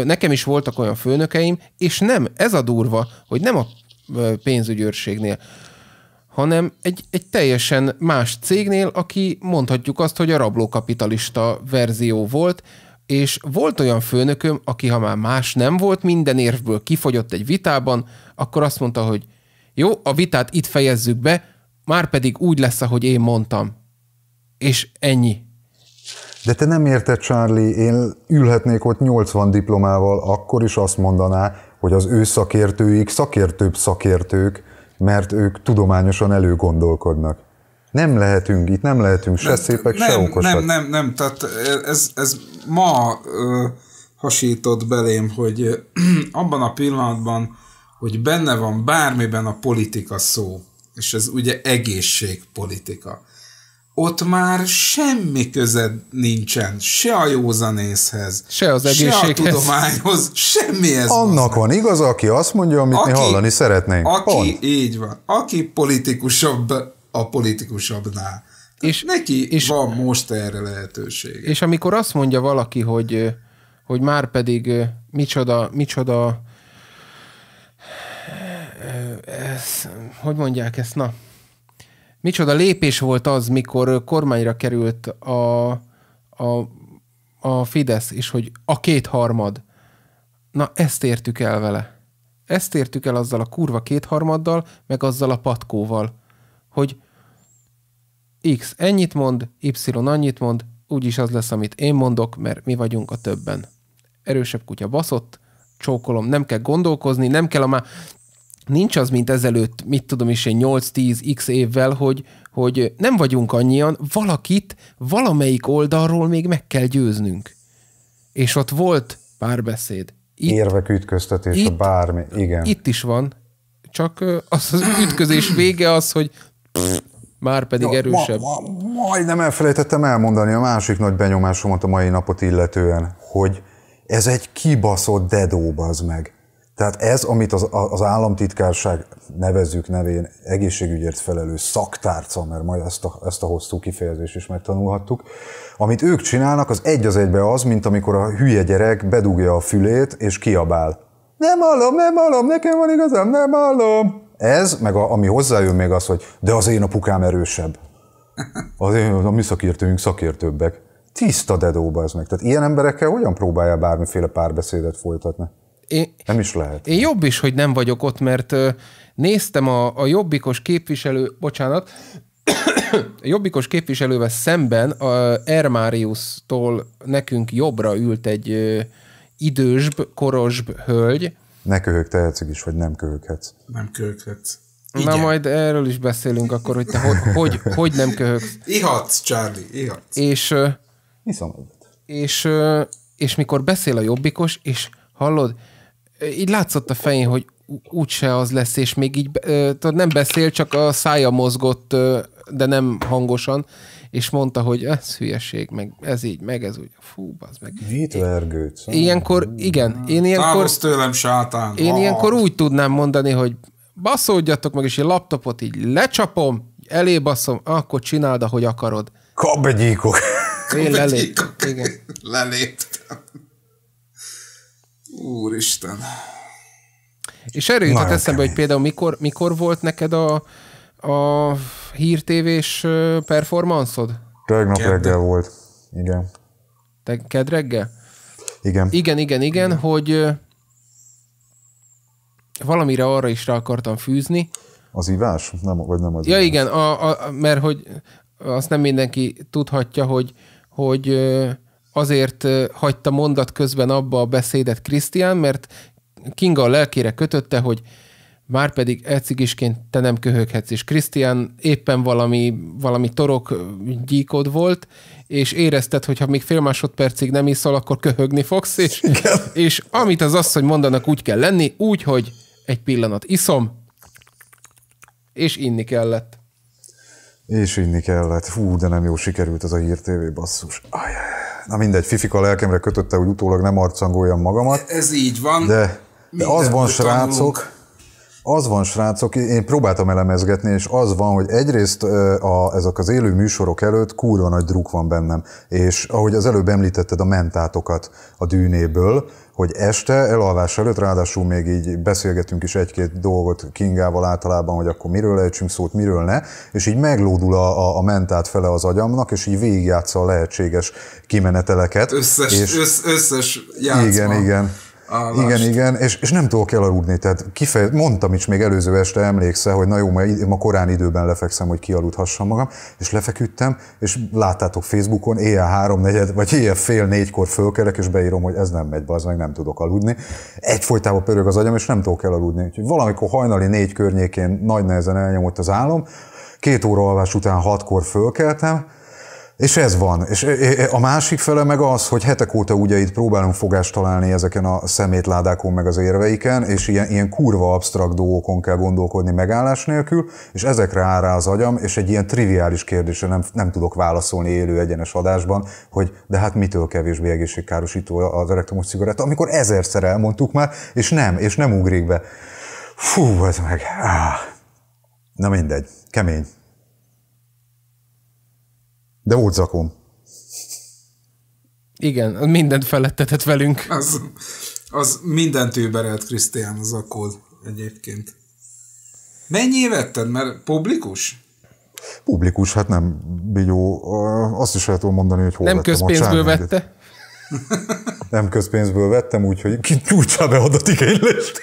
nekem is voltak olyan főnökeim, és nem, ez a durva, hogy nem a pénzügyőrségnél, hanem egy, egy teljesen más cégnél, aki mondhatjuk azt, hogy a rablókapitalista verzió volt, és volt olyan főnököm, aki ha már más nem volt, minden érvből kifogyott egy vitában, akkor azt mondta, hogy jó, a vitát itt fejezzük be, már pedig úgy lesz, ahogy én mondtam. És ennyi. De te nem érted, Charlie, én ülhetnék ott 80 diplomával, akkor is azt mondaná, hogy az ő szakértőik szakértőbb szakértők, mert ők tudományosan előgondolkodnak. Nem lehetünk itt, nem lehetünk se nem, szépek, nem, se okosak. Nem, nem, nem, tehát ez, ez ma ö, hasított belém, hogy ö, abban a pillanatban, hogy benne van bármiben a politika szó, és ez ugye egészségpolitika, ott már semmi köze nincsen, se a józanészhez, se az egészséghez, se a tudományhoz, ez. Annak van igaza, aki azt mondja, amit aki, mi hallani szeretnénk. Aki, Pont. így van, aki politikusabb a politikusabbnál. És neki és, van most erre lehetőség. És amikor azt mondja valaki, hogy, hogy már pedig micsoda, micsoda ez, hogy mondják ezt, na, Micsoda lépés volt az, mikor kormányra került a, a, a Fidesz, és hogy a kétharmad. Na, ezt értük el vele. Ezt értük el azzal a kurva kétharmaddal, meg azzal a patkóval, hogy X ennyit mond, Y annyit mond, úgyis az lesz, amit én mondok, mert mi vagyunk a többen. Erősebb kutya baszott, csókolom, nem kell gondolkozni, nem kell a már, nincs az, mint ezelőtt, mit tudom is, 8-10 x évvel, hogy, hogy nem vagyunk annyian, valakit valamelyik oldalról még meg kell győznünk. És ott volt párbeszéd. Itt, Érvek ütköztetése, itt, bármi, igen. Itt is van, csak az, az ütközés vége az, hogy már pedig ja, erősebb. Ma, ma, majdnem elfelejtettem elmondani a másik nagy benyomásomat a mai napot illetően, hogy ez egy kibaszott dedó, az meg. Tehát ez, amit az, az államtitkárság nevezzük nevén egészségügyért felelő szaktárca, mert majd ezt a, ezt a hosszú kifejezést is megtanulhattuk, amit ők csinálnak, az egy az egybe az, mint amikor a hülye gyerek bedugja a fülét és kiabál. Nem hallom, nem hallom, nekem van igazam, nem hallom. Ez, meg a, ami hozzájön még az, hogy de az én apukám erősebb. Az én, a mi szakértőink szakértőbbek. Tiszta dedóba ez meg. Tehát ilyen emberekkel hogyan próbálja bármiféle párbeszédet folytatni? Én, nem is lehet. Én jobb is, hogy nem vagyok ott, mert néztem a, a jobbikos képviselő, bocsánat, a jobbikos képviselővel szemben a Ermáriusztól nekünk jobbra ült egy idősb, korosb hölgy. Ne köhög tehetszik is, vagy nem köhöghetsz. Nem köhöghetsz. Igen. Na majd erről is beszélünk akkor, hogy te hogy, hogy, hogy nem köhögsz. Ihatsz, Charlie, ihatsz. És... Iszom és, és, és mikor beszél a jobbikos, és hallod, így látszott a fején, hogy úgyse az lesz, és még így ö, nem beszél, csak a szája mozgott, de nem hangosan, és mondta, hogy ez hülyeség, meg ez így, meg ez úgy. Fú, az meg. Vitvergődsz. Ilyenkor, igen, én ilyenkor... Távozz tőlem, sátán! Én ah. ilyenkor úgy tudnám mondani, hogy baszódjatok meg, és egy laptopot így lecsapom, elé baszom, akkor csináld, ahogy akarod. Kabegyíkok! Én Igen. Leléptem. Úristen. És erről jutott eszembe, hogy például mikor, mikor volt neked a, a hírtévés performanszod? Tegnap Kedde. reggel volt, igen. Te ked reggel? Igen. Igen, igen, igen, igen. hogy valamire arra is rá akartam fűzni. Az ivás? Nem, vagy nem az Ja ivás. igen, a, a, mert hogy azt nem mindenki tudhatja, hogy, hogy azért hagyta mondat közben abba a beszédet Krisztián, mert Kinga a lelkére kötötte, hogy már pedig ecigisként te nem köhöghetsz, és Krisztián éppen valami, valami torok gyíkod volt, és érezted, hogy ha még fél másodpercig nem iszol, akkor köhögni fogsz, és, Igen. és amit az asszony mondanak, úgy kell lenni, úgy, hogy egy pillanat iszom, és inni kellett. És inni kellett. Fú, de nem jó sikerült ez a hírtévé, basszus. Ajaj. Na mindegy, fifika lelkemre kötötte, hogy utólag nem arcangoljam magamat. Ez így van. De, de az van, srácok, az van, srácok, én próbáltam elemezgetni, és az van, hogy egyrészt a, ezek az élő műsorok előtt kurva nagy druk van bennem, és ahogy az előbb említetted a mentátokat a dűnéből, hogy este elalvás előtt, ráadásul még így beszélgetünk is egy-két dolgot Kingával általában, hogy akkor miről lejtsünk szót, miről ne, és így meglódul a, a mentát fele az agyamnak, és így végigjátsza a lehetséges kimeneteleket. Összes, és, össz, összes játszma. Igen, igen állást. Igen, igen, és, és nem tudok elaludni, tehát kifej, mondtam is még előző este, emlékszel, hogy na jó, ma, ma korán időben lefekszem, hogy kialudhassam magam, és lefeküdtem, és láttátok Facebookon, éjjel háromnegyed, vagy éjjel fél négykor fölkelek, és beírom, hogy ez nem megy, az meg nem tudok aludni. Egyfolytában pörög az agyam, és nem tudok elaludni. Úgyhogy valamikor hajnali négy környékén nagy nehezen elnyomott az álom, két óra alvás után hatkor fölkeltem, és ez van. És a másik fele meg az, hogy hetek óta ugye itt próbálunk fogást találni ezeken a szemétládákon, meg az érveiken, és ilyen, ilyen kurva absztrakt dolgokon kell gondolkodni megállás nélkül, és ezekre áll rá az agyam, és egy ilyen triviális kérdésre nem, nem tudok válaszolni élő egyenes adásban, hogy de hát mitől kevésbé egészségkárosító az elektromos cigaretta, amikor ezerszer elmondtuk már, és nem, és nem ugrik be. Fú, ez meg... Áh. Na mindegy, kemény. De volt zakom. Igen, mindent felettetett velünk. Az, az mindent ő Krisztián az akkor egyébként. Mennyi vetted? Mert publikus? Publikus, hát nem bigyó. Azt is lehet mondani, hogy hol Nem közpénzből vette? nem közpénzből vettem, úgyhogy kicsúcsá beadott igénylést.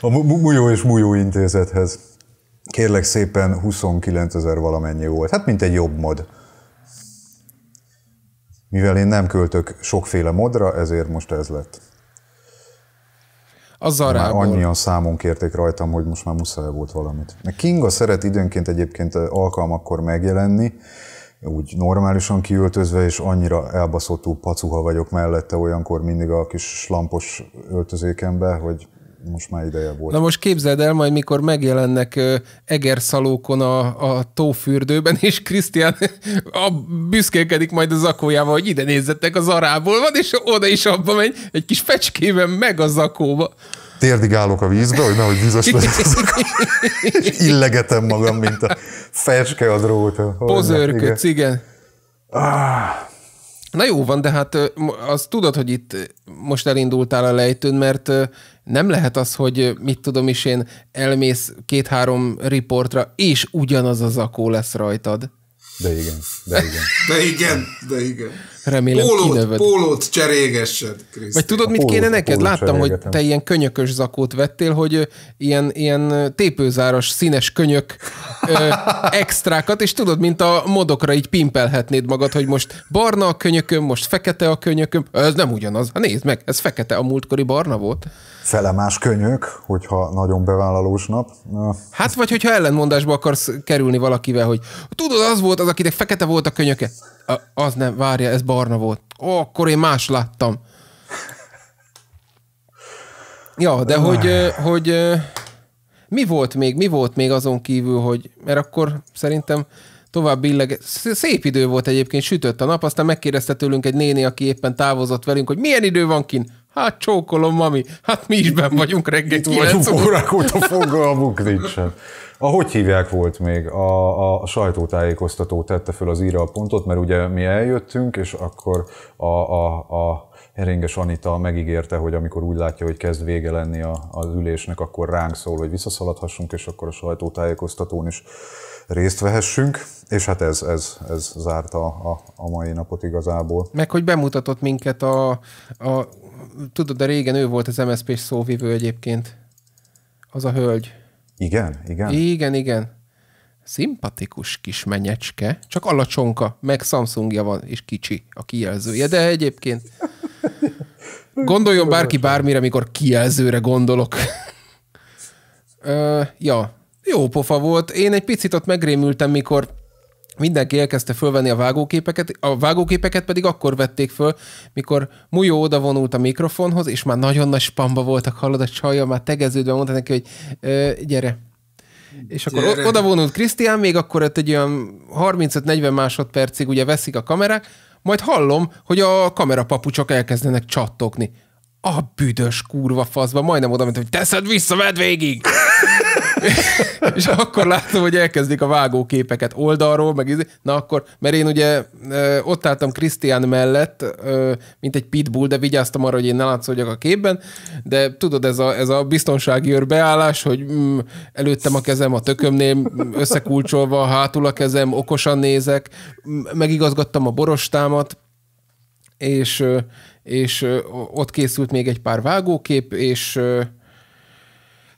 A Mujó és Mujó intézethez kérlek szépen 29 ezer valamennyi volt. Hát mint egy jobb mod. Mivel én nem költök sokféle modra, ezért most ez lett. Azzal már annyian számon kérték rajtam, hogy most már muszáj volt valamit. Kinga szeret időnként egyébként eh, alkalmakkor megjelenni, úgy normálisan kiöltözve, és annyira elbaszottú pacuha vagyok mellette olyankor mindig a kis slampos öltözékembe, hogy most már ideje volt. Na most képzeld el, majd mikor megjelennek egerszalókon a, a tófürdőben, és Krisztián a, büszkélkedik majd a zakójával, hogy ide nézzetek, az arából van, és oda is abba megy, egy kis fecskében meg a zakóba térdig állok a vízbe, hogy nehogy vízes legyen. és illegetem magam, mint a fecske a drót. Pozörköc, igen. igen. Ah. Na jó van, de hát azt tudod, hogy itt most elindultál a lejtőn, mert nem lehet az, hogy mit tudom is én, elmész két-három riportra, és ugyanaz az akó lesz rajtad. De igen, de igen. De igen, de igen. Remélem pólót, kinövöd. Pólót cserégessed, Krisztián. Vagy tudod, mit kéne neked? Láttam, hogy te ilyen könyökös zakót vettél, hogy ilyen, ilyen tépőzáros színes könyök ö, extrákat, és tudod, mint a modokra így pimpelhetnéd magad, hogy most barna a könyököm, most fekete a könyököm. Ez nem ugyanaz. Nézd meg, ez fekete, a múltkori barna volt felemás könyök, hogyha nagyon bevállalós nap. Hát, vagy hogyha ellenmondásba akarsz kerülni valakivel, hogy tudod, az volt az, akinek fekete volt a könyöke. A, az nem, várja, ez barna volt. Ó, akkor én más láttam. Ja, de hogy, hogy mi volt még, mi volt még azon kívül, hogy, mert akkor szerintem tovább illeg, Szép idő volt egyébként, sütött a nap, aztán megkérdezte tőlünk egy néni, aki éppen távozott velünk, hogy milyen idő van kint. Hát csókolom, mami. Hát mi is benn vagyunk reggel Itt 9 vagyunk órák óta fogalmuk nincsen. A hogy hívják volt még? A, a sajtótájékoztató tette föl az íra a pontot, mert ugye mi eljöttünk, és akkor a, a, a Heringes Anita megígérte, hogy amikor úgy látja, hogy kezd vége lenni a, az ülésnek, akkor ránk szól, hogy visszaszaladhassunk, és akkor a sajtótájékoztatón is részt vehessünk, és hát ez, ez, ez zárta a, a mai napot igazából. Meg hogy bemutatott minket a, a tudod, de régen ő volt az mszp és szóvivő egyébként. Az a hölgy. Igen, igen. Igen, igen. Szimpatikus kis menyecske, csak alacsonka, meg Samsungja van, és kicsi a kijelzője, de egyébként gondoljon bárki bármire, amikor kijelzőre gondolok. Ö, ja, jó pofa volt. Én egy picit ott megrémültem, mikor mindenki elkezdte fölvenni a vágóképeket, a vágóképeket pedig akkor vették föl, mikor Mujó vonult a mikrofonhoz, és már nagyon nagy spamba voltak, hallod, a csajja már tegeződve mondta neki, hogy gyere, és akkor Gyere. oda vonult Krisztián, még akkor ott egy olyan 35-40 másodpercig ugye veszik a kamerák, majd hallom, hogy a kamerapapucsok elkezdenek csattogni. A büdös kurva faszba, majdnem oda ment, hogy teszed vissza, vedd végig! és akkor látom, hogy elkezdik a vágóképeket oldalról, meg izé. Na akkor, mert én ugye ott álltam Krisztián mellett, mint egy pitbull, de vigyáztam arra, hogy én ne látszódjak a képben, de tudod, ez a, ez a biztonsági őr beállás, hogy mm, előttem a kezem a tökömnél, mm, összekulcsolva hátul a kezem, okosan nézek, mm, megigazgattam a borostámat, és, és ott készült még egy pár vágókép, és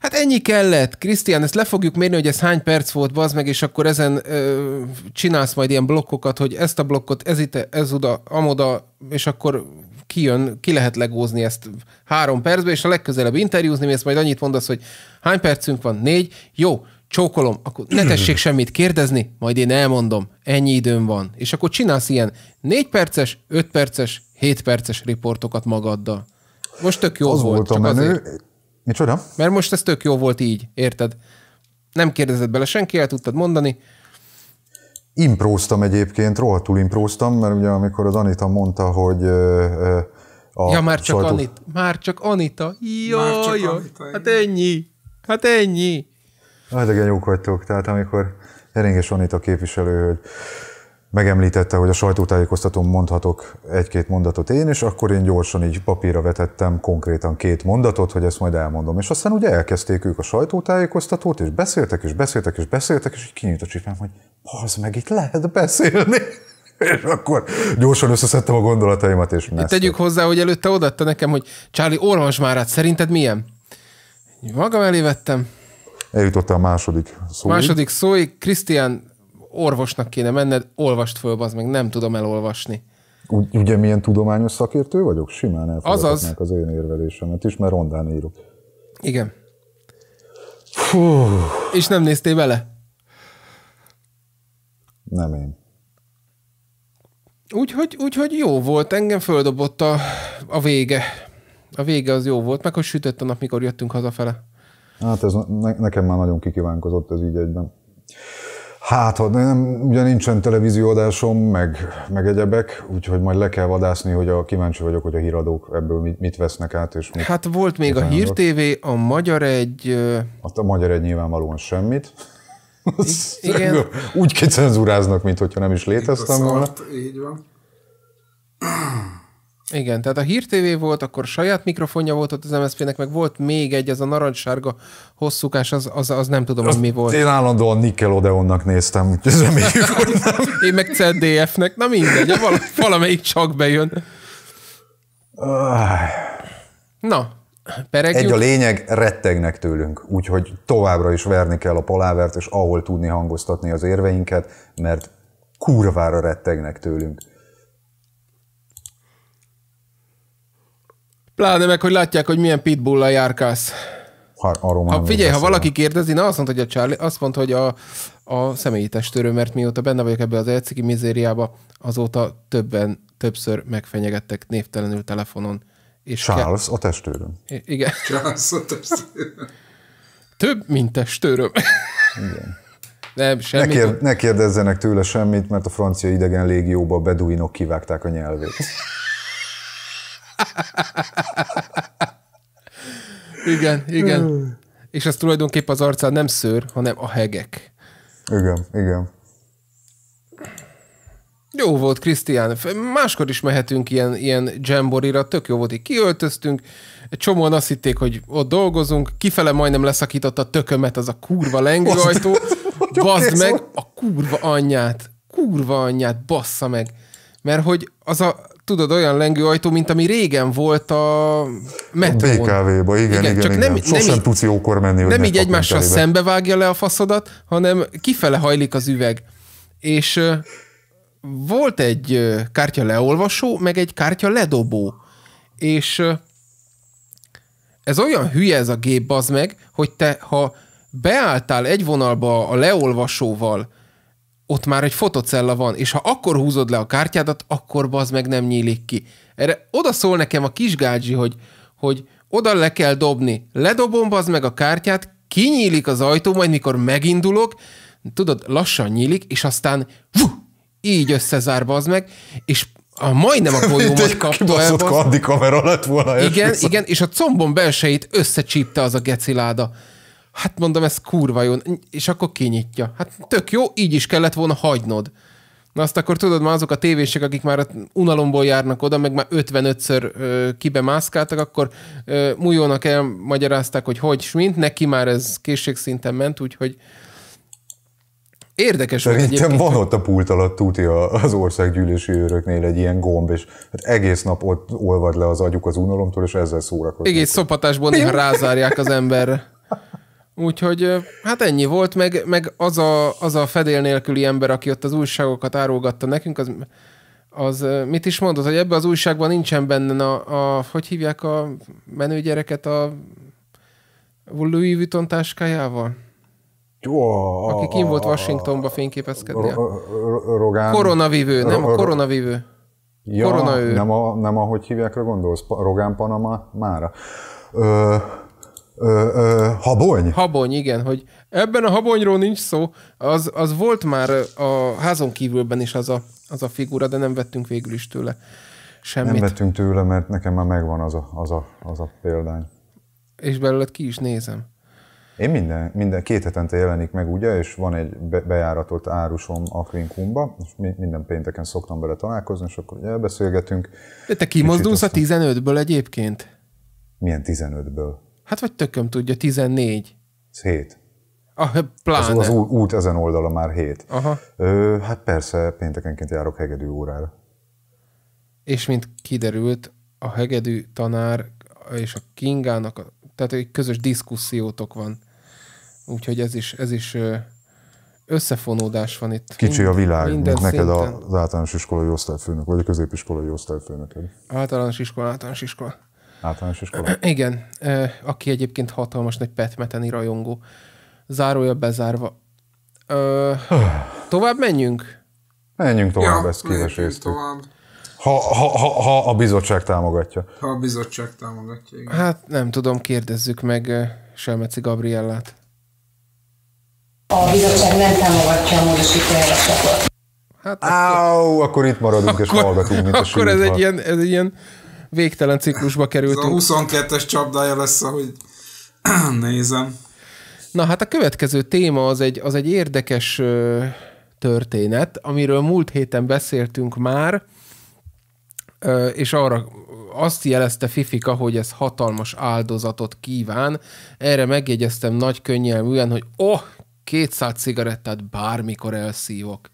Hát ennyi kellett. Krisztián, ezt le fogjuk mérni, hogy ez hány perc volt, bazd meg, és akkor ezen ö, csinálsz majd ilyen blokkokat, hogy ezt a blokkot, ez itt, ez oda, amoda, és akkor kijön, ki lehet legózni ezt három percbe, és a legközelebb interjúzni és majd annyit mondasz, hogy hány percünk van? Négy? Jó, csókolom, akkor ne tessék semmit kérdezni, majd én elmondom, ennyi időm van. És akkor csinálsz ilyen négy perces, öt perces, hét perces riportokat magaddal. Most tök jó az volt. volt a menő, azért Micsoda? Mert most ez tök jó volt így, érted? Nem kérdezett bele senki, el tudtad mondani. Impróztam egyébként, rohadtul impróztam, mert ugye amikor az Anita mondta, hogy a Ja, már csak sajtó... Anita, már csak Anita, már jó. Anita, hát ennyi, hát ennyi. Hát igen, jók vagytok, tehát amikor Ering Anita képviselő, hogy megemlítette, hogy a sajtótájékoztatón mondhatok egy-két mondatot én, és akkor én gyorsan így papírra vetettem konkrétan két mondatot, hogy ezt majd elmondom. És aztán ugye elkezdték ők a sajtótájékoztatót, és beszéltek, és beszéltek, és beszéltek, és így kinyílt a csipám, hogy az meg itt lehet beszélni. És akkor gyorsan összeszedtem a gondolataimat, és mesztek. Itt tegyük hozzá, hogy előtte odatta nekem, hogy Charlie már át, szerinted milyen? Magam elé vettem. Eljutott a második szóig. Második szóig, Krisztián orvosnak kéne menned, olvast föl, az meg nem tudom elolvasni. Ugy, ugye milyen tudományos szakértő vagyok? Simán elfogadhatnák az én érvelésemet is, mert rondán írok. Igen. Fú. És nem néztél bele? Nem én. Úgyhogy, úgyhogy jó volt, engem földobott a, a vége. A vége az jó volt, meg hogy sütött a nap, mikor jöttünk hazafele. Hát ez ne, nekem már nagyon kikívánkozott ez így egyben. Hát, ha nem, ugye nincsen televízióadásom, meg, meg egyebek, úgyhogy majd le kell vadászni, hogy a kíváncsi vagyok, hogy a híradók ebből mit, mit vesznek át. És mit, hát volt még a Hír TV, a Magyar egy... Azt a Magyar egy nyilvánvalóan semmit. Igen. Úgy kicenzúráznak, mint hogyha nem is léteztem volna. Így van. Igen, tehát a Hír TV volt, akkor saját mikrofonja volt ott az MSZP-nek, meg volt még egy, az a narancssárga hosszúkás, az, az, az nem tudom, hogy mi volt. Én állandóan Nickelodeonnak néztem, úgyhogy reméljük, hogy nem. Én meg CDF-nek, na mindegy, valamelyik csak bejön. Na, Peregjük. Egy a lényeg, rettegnek tőlünk, úgyhogy továbbra is verni kell a palávert, és ahol tudni hangoztatni az érveinket, mert kurvára rettegnek tőlünk. Pláne meg, hogy látják, hogy milyen pitbull járkálsz. ha, figyelj, ha valaki kérdezi, na azt mondta, hogy a Charlie, azt mondta, hogy a, a személyi testőrő, mert mióta benne vagyok ebbe az elciki mizériába, azóta többen többször megfenyegettek névtelenül telefonon. És Charles a testőröm. igen. Charles a testőröm. Több, mint testőröm. Igen. Nem, semmi. Ne, kér- ne kérdezzenek tőle semmit, mert a francia idegen légióba beduinok kivágták a nyelvét igen, igen. És az tulajdonképpen az arcán nem szőr, hanem a hegek. Igen, igen. Jó volt, Krisztián. Máskor is mehetünk ilyen, ilyen jamborira, tök jó volt, így kiöltöztünk, egy csomóan azt hitték, hogy ott dolgozunk, kifele majdnem leszakította a tökömet az a kurva lengőajtó, bazd meg a kurva anyját, kurva anyját, bassza meg. Mert hogy az a tudod, olyan ajtó, mint ami régen volt a metrón. BKV-ba, igen, igen, igen. Csak igen. Nem, Sosem nem tudsz jókor menni. Nem így egymással telébe. szembe vágja le a faszodat, hanem kifele hajlik az üveg. És volt egy kártya leolvasó, meg egy kártya ledobó. És ez olyan hülye ez a gép, az meg, hogy te, ha beálltál egy vonalba a leolvasóval, ott már egy fotocella van, és ha akkor húzod le a kártyádat, akkor az meg nem nyílik ki. Erre oda szól nekem a kisgádzsi, hogy, hogy oda le kell dobni. Ledobom az meg a kártyát, kinyílik az ajtó, majd mikor megindulok, tudod, lassan nyílik, és aztán vuh, így összezár az meg, és a majdnem a golyómat kapta el. Kibaszott kamera lett volna. Igen, igen, és a combom belsejét összecsípte az a geciláda. Hát mondom, ez kurva jó. És akkor kinyitja. Hát tök jó, így is kellett volna hagynod. Na azt akkor tudod, már azok a tévések, akik már unalomból járnak oda, meg már 55-ször ö, kibemászkáltak, akkor ö, Mujónak elmagyarázták, hogy hogy, mint. Neki már ez készségszinten ment, úgyhogy Érdekes Szerintem van ott a pult alatt tuti az országgyűlési őröknél egy ilyen gomb, és hát egész nap ott olvad le az agyuk az unalomtól, és ezzel szórakozik. Egész szopatásból néha rázárják az ember. Úgyhogy hát ennyi volt, meg, meg az, a, az a fedél nélküli ember, aki ott az újságokat árulgatta nekünk, az, az mit is mondott, hogy ebben az újságban nincsen benne a, a hogy hívják a menő gyereket a Louis Vuitton táskájával? Oh, aki kim volt Washingtonba fényképezkedni. Rogán. Koronavívő, nem a koronavívő. Ja, Nem, a, nem ahogy hívják, gondolsz, Rogán Panama mára. Ö, Ö, ö, habony? Habony, igen, hogy ebben a habonyról nincs szó, az, az volt már a házon kívülben is az a, az a figura, de nem vettünk végül is tőle semmit. Nem vettünk tőle, mert nekem már megvan az a, az a, az a példány. És belőled ki is nézem. Én minden, minden két hetente jelenik meg, ugye, és van egy be, bejáratott árusom Akvinkumba, és mi, minden pénteken szoktam bele találkozni, és akkor elbeszélgetünk. De te kimozdulsz a 15-ből egyébként? Milyen 15-ből? Hát vagy tököm tudja, 14. Ez 7. Ah, hát pláne. Az, az út ezen oldala már 7. Aha. Ö, hát persze, péntekenként járok hegedű órára. És mint kiderült, a hegedű tanár és a Kingának, tehát egy közös diszkusziótok van. Úgyhogy ez is, ez is összefonódás van itt. Kicsi a világ, minden szinten. neked az általános iskolai osztályfőnök, vagy a középiskolai osztályfőnök. Általános iskola, általános iskola. Általános iskola? Igen, aki egyébként hatalmas nagy petmeteni rajongó. Zárója bezárva. Ö, tovább menjünk? Menjünk tovább, ja, ezt kiveséztük. Ha, ha, ha, ha a bizottság támogatja. Ha a bizottság támogatja, igen. Hát nem tudom, kérdezzük meg Selmeci Gabriellát. A bizottság nem támogatja a módosító Hát Hát Áú, akkor, itt maradunk akkor, és hallgatunk, mint Akkor a ez egy, ilyen, ez egy ilyen végtelen ciklusba került. Ez a 22-es csapdája lesz, ahogy nézem. Na hát a következő téma az egy, az egy érdekes ö, történet, amiről múlt héten beszéltünk már, ö, és arra azt jelezte Fifika, hogy ez hatalmas áldozatot kíván. Erre megjegyeztem nagy könnyelműen, hogy oh, 200 cigarettát bármikor elszívok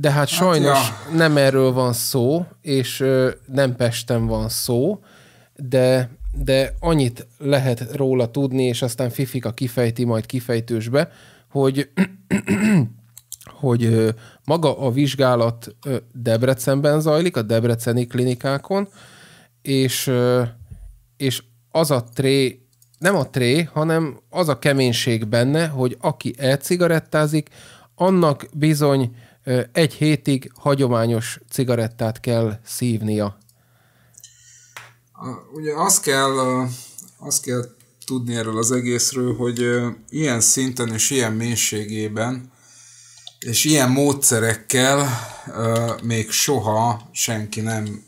de hát, hát sajnos hát, ja. nem erről van szó, és nem Pesten van szó, de, de annyit lehet róla tudni, és aztán Fifika kifejti majd kifejtősbe, hogy, hogy maga a vizsgálat Debrecenben zajlik, a debreceni klinikákon, és, és az a tré, nem a tré, hanem az a keménység benne, hogy aki elcigarettázik, annak bizony egy hétig hagyományos cigarettát kell szívnia. Ugye azt kell, azt kell tudni erről az egészről, hogy ilyen szinten és ilyen mélységében és ilyen módszerekkel még soha senki nem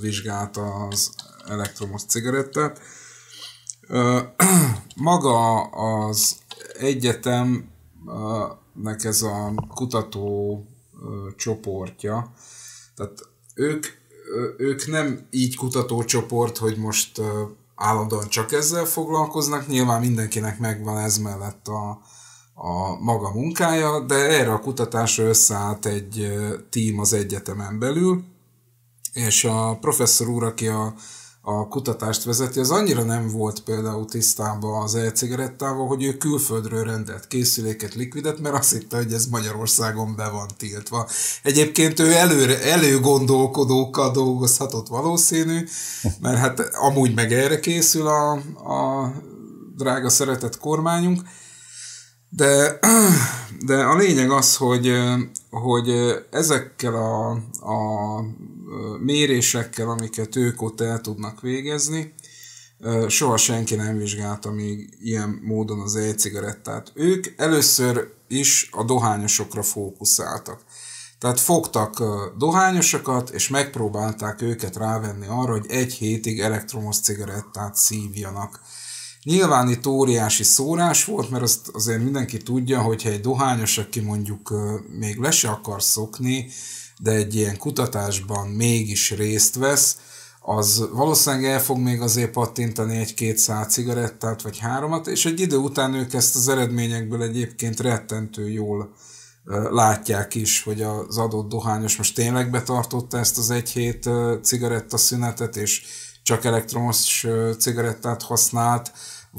vizsgálta az elektromos cigarettát. Maga az egyetem nek ez a kutató csoportja, tehát ők, ők nem így kutató csoport, hogy most állandóan csak ezzel foglalkoznak, nyilván mindenkinek megvan ez mellett a, a maga munkája, de erre a kutatásra összeállt egy tím az egyetemen belül, és a professzor úr, aki a a kutatást vezeti, az annyira nem volt például tisztában az e-cigarettával, hogy ő külföldről rendelt készüléket, likvidet, mert azt hitte, hogy ez Magyarországon be van tiltva. Egyébként ő előre, előgondolkodókkal dolgozhatott valószínű, mert hát amúgy meg erre készül a, a drága szeretett kormányunk, de, de a lényeg az, hogy hogy ezekkel a, a mérésekkel, amiket ők ott el tudnak végezni, soha senki nem vizsgálta még ilyen módon az e-cigarettát. Ők először is a dohányosokra fókuszáltak. Tehát fogtak dohányosokat, és megpróbálták őket rávenni arra, hogy egy hétig elektromos cigarettát szívjanak. Nyilván itt óriási szórás volt, mert azt azért mindenki tudja, hogyha egy dohányos, aki mondjuk még le se akar szokni, de egy ilyen kutatásban mégis részt vesz, az valószínűleg el fog még azért pattintani egy-két száz cigarettát, vagy háromat, és egy idő után ők ezt az eredményekből egyébként rettentő jól látják is, hogy az adott dohányos most tényleg betartotta ezt az egy hét cigarettaszünetet, és csak elektromos cigarettát használt,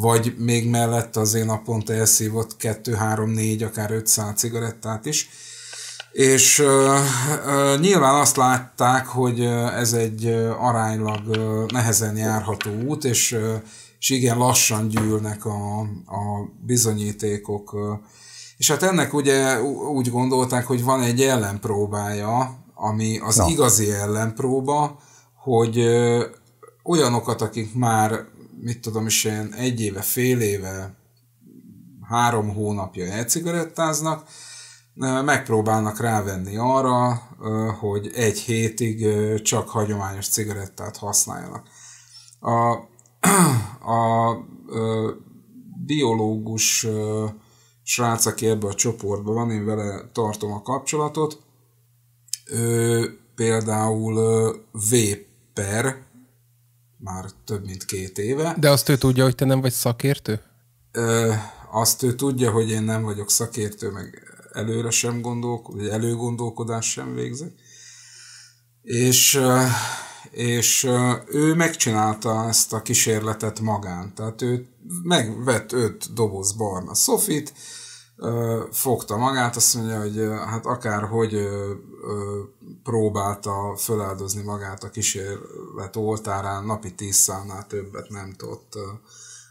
vagy még mellett az én naponta elszívott 2-3-4, akár 500 cigarettát is. És uh, uh, nyilván azt látták, hogy ez egy aránylag uh, nehezen járható út, és, uh, és igen lassan gyűlnek a, a bizonyítékok. Uh, és hát ennek ugye úgy gondolták, hogy van egy ellenpróbája, ami az Na. igazi ellenpróba, hogy olyanokat, akik már mit tudom is én, egy éve, fél éve, három hónapja elcigarettáznak, megpróbálnak rávenni arra, hogy egy hétig csak hagyományos cigarettát használjanak. A, a, a biológus srác, aki ebben a csoportban van, én vele tartom a kapcsolatot, ő például Véper, már több mint két éve. De azt ő tudja, hogy te nem vagy szakértő? Ö, azt ő tudja, hogy én nem vagyok szakértő, meg előre sem gondolok, vagy előgondolkodás sem végzek. És, és ő megcsinálta ezt a kísérletet magán. Tehát ő megvett öt doboz barna szofit, fogta magát, azt mondja, hogy hát akárhogy próbálta föláldozni magát a kísérlet oltárán, napi tíz számnál többet nem tudott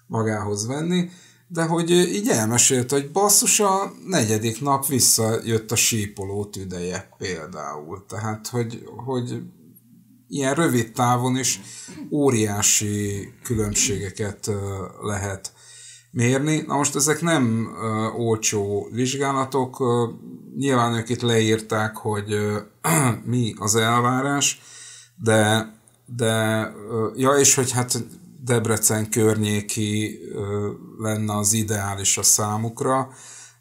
magához venni, de hogy így elmesélt, hogy basszus a negyedik nap visszajött a sípoló tüdeje például. Tehát, hogy, hogy ilyen rövid távon is óriási különbségeket lehet mérni. Na most ezek nem ö, olcsó vizsgálatok, ö, nyilván ők itt leírták, hogy ö, mi az elvárás, de, de ö, ja, és hogy hát Debrecen környéki ö, lenne az ideális a számukra,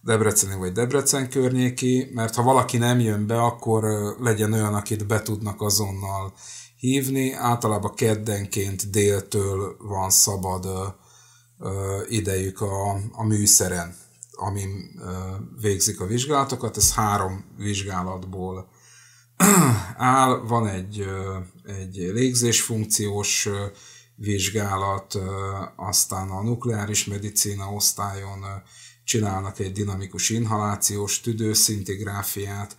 Debreceni vagy Debrecen környéki, mert ha valaki nem jön be, akkor legyen olyan, akit be tudnak azonnal hívni. Általában keddenként déltől van szabad idejük a, a műszeren, amin végzik a vizsgálatokat. Ez három vizsgálatból áll. Van egy, egy légzésfunkciós vizsgálat, aztán a nukleáris medicína osztályon csinálnak egy dinamikus inhalációs tüdőszintigráfiát,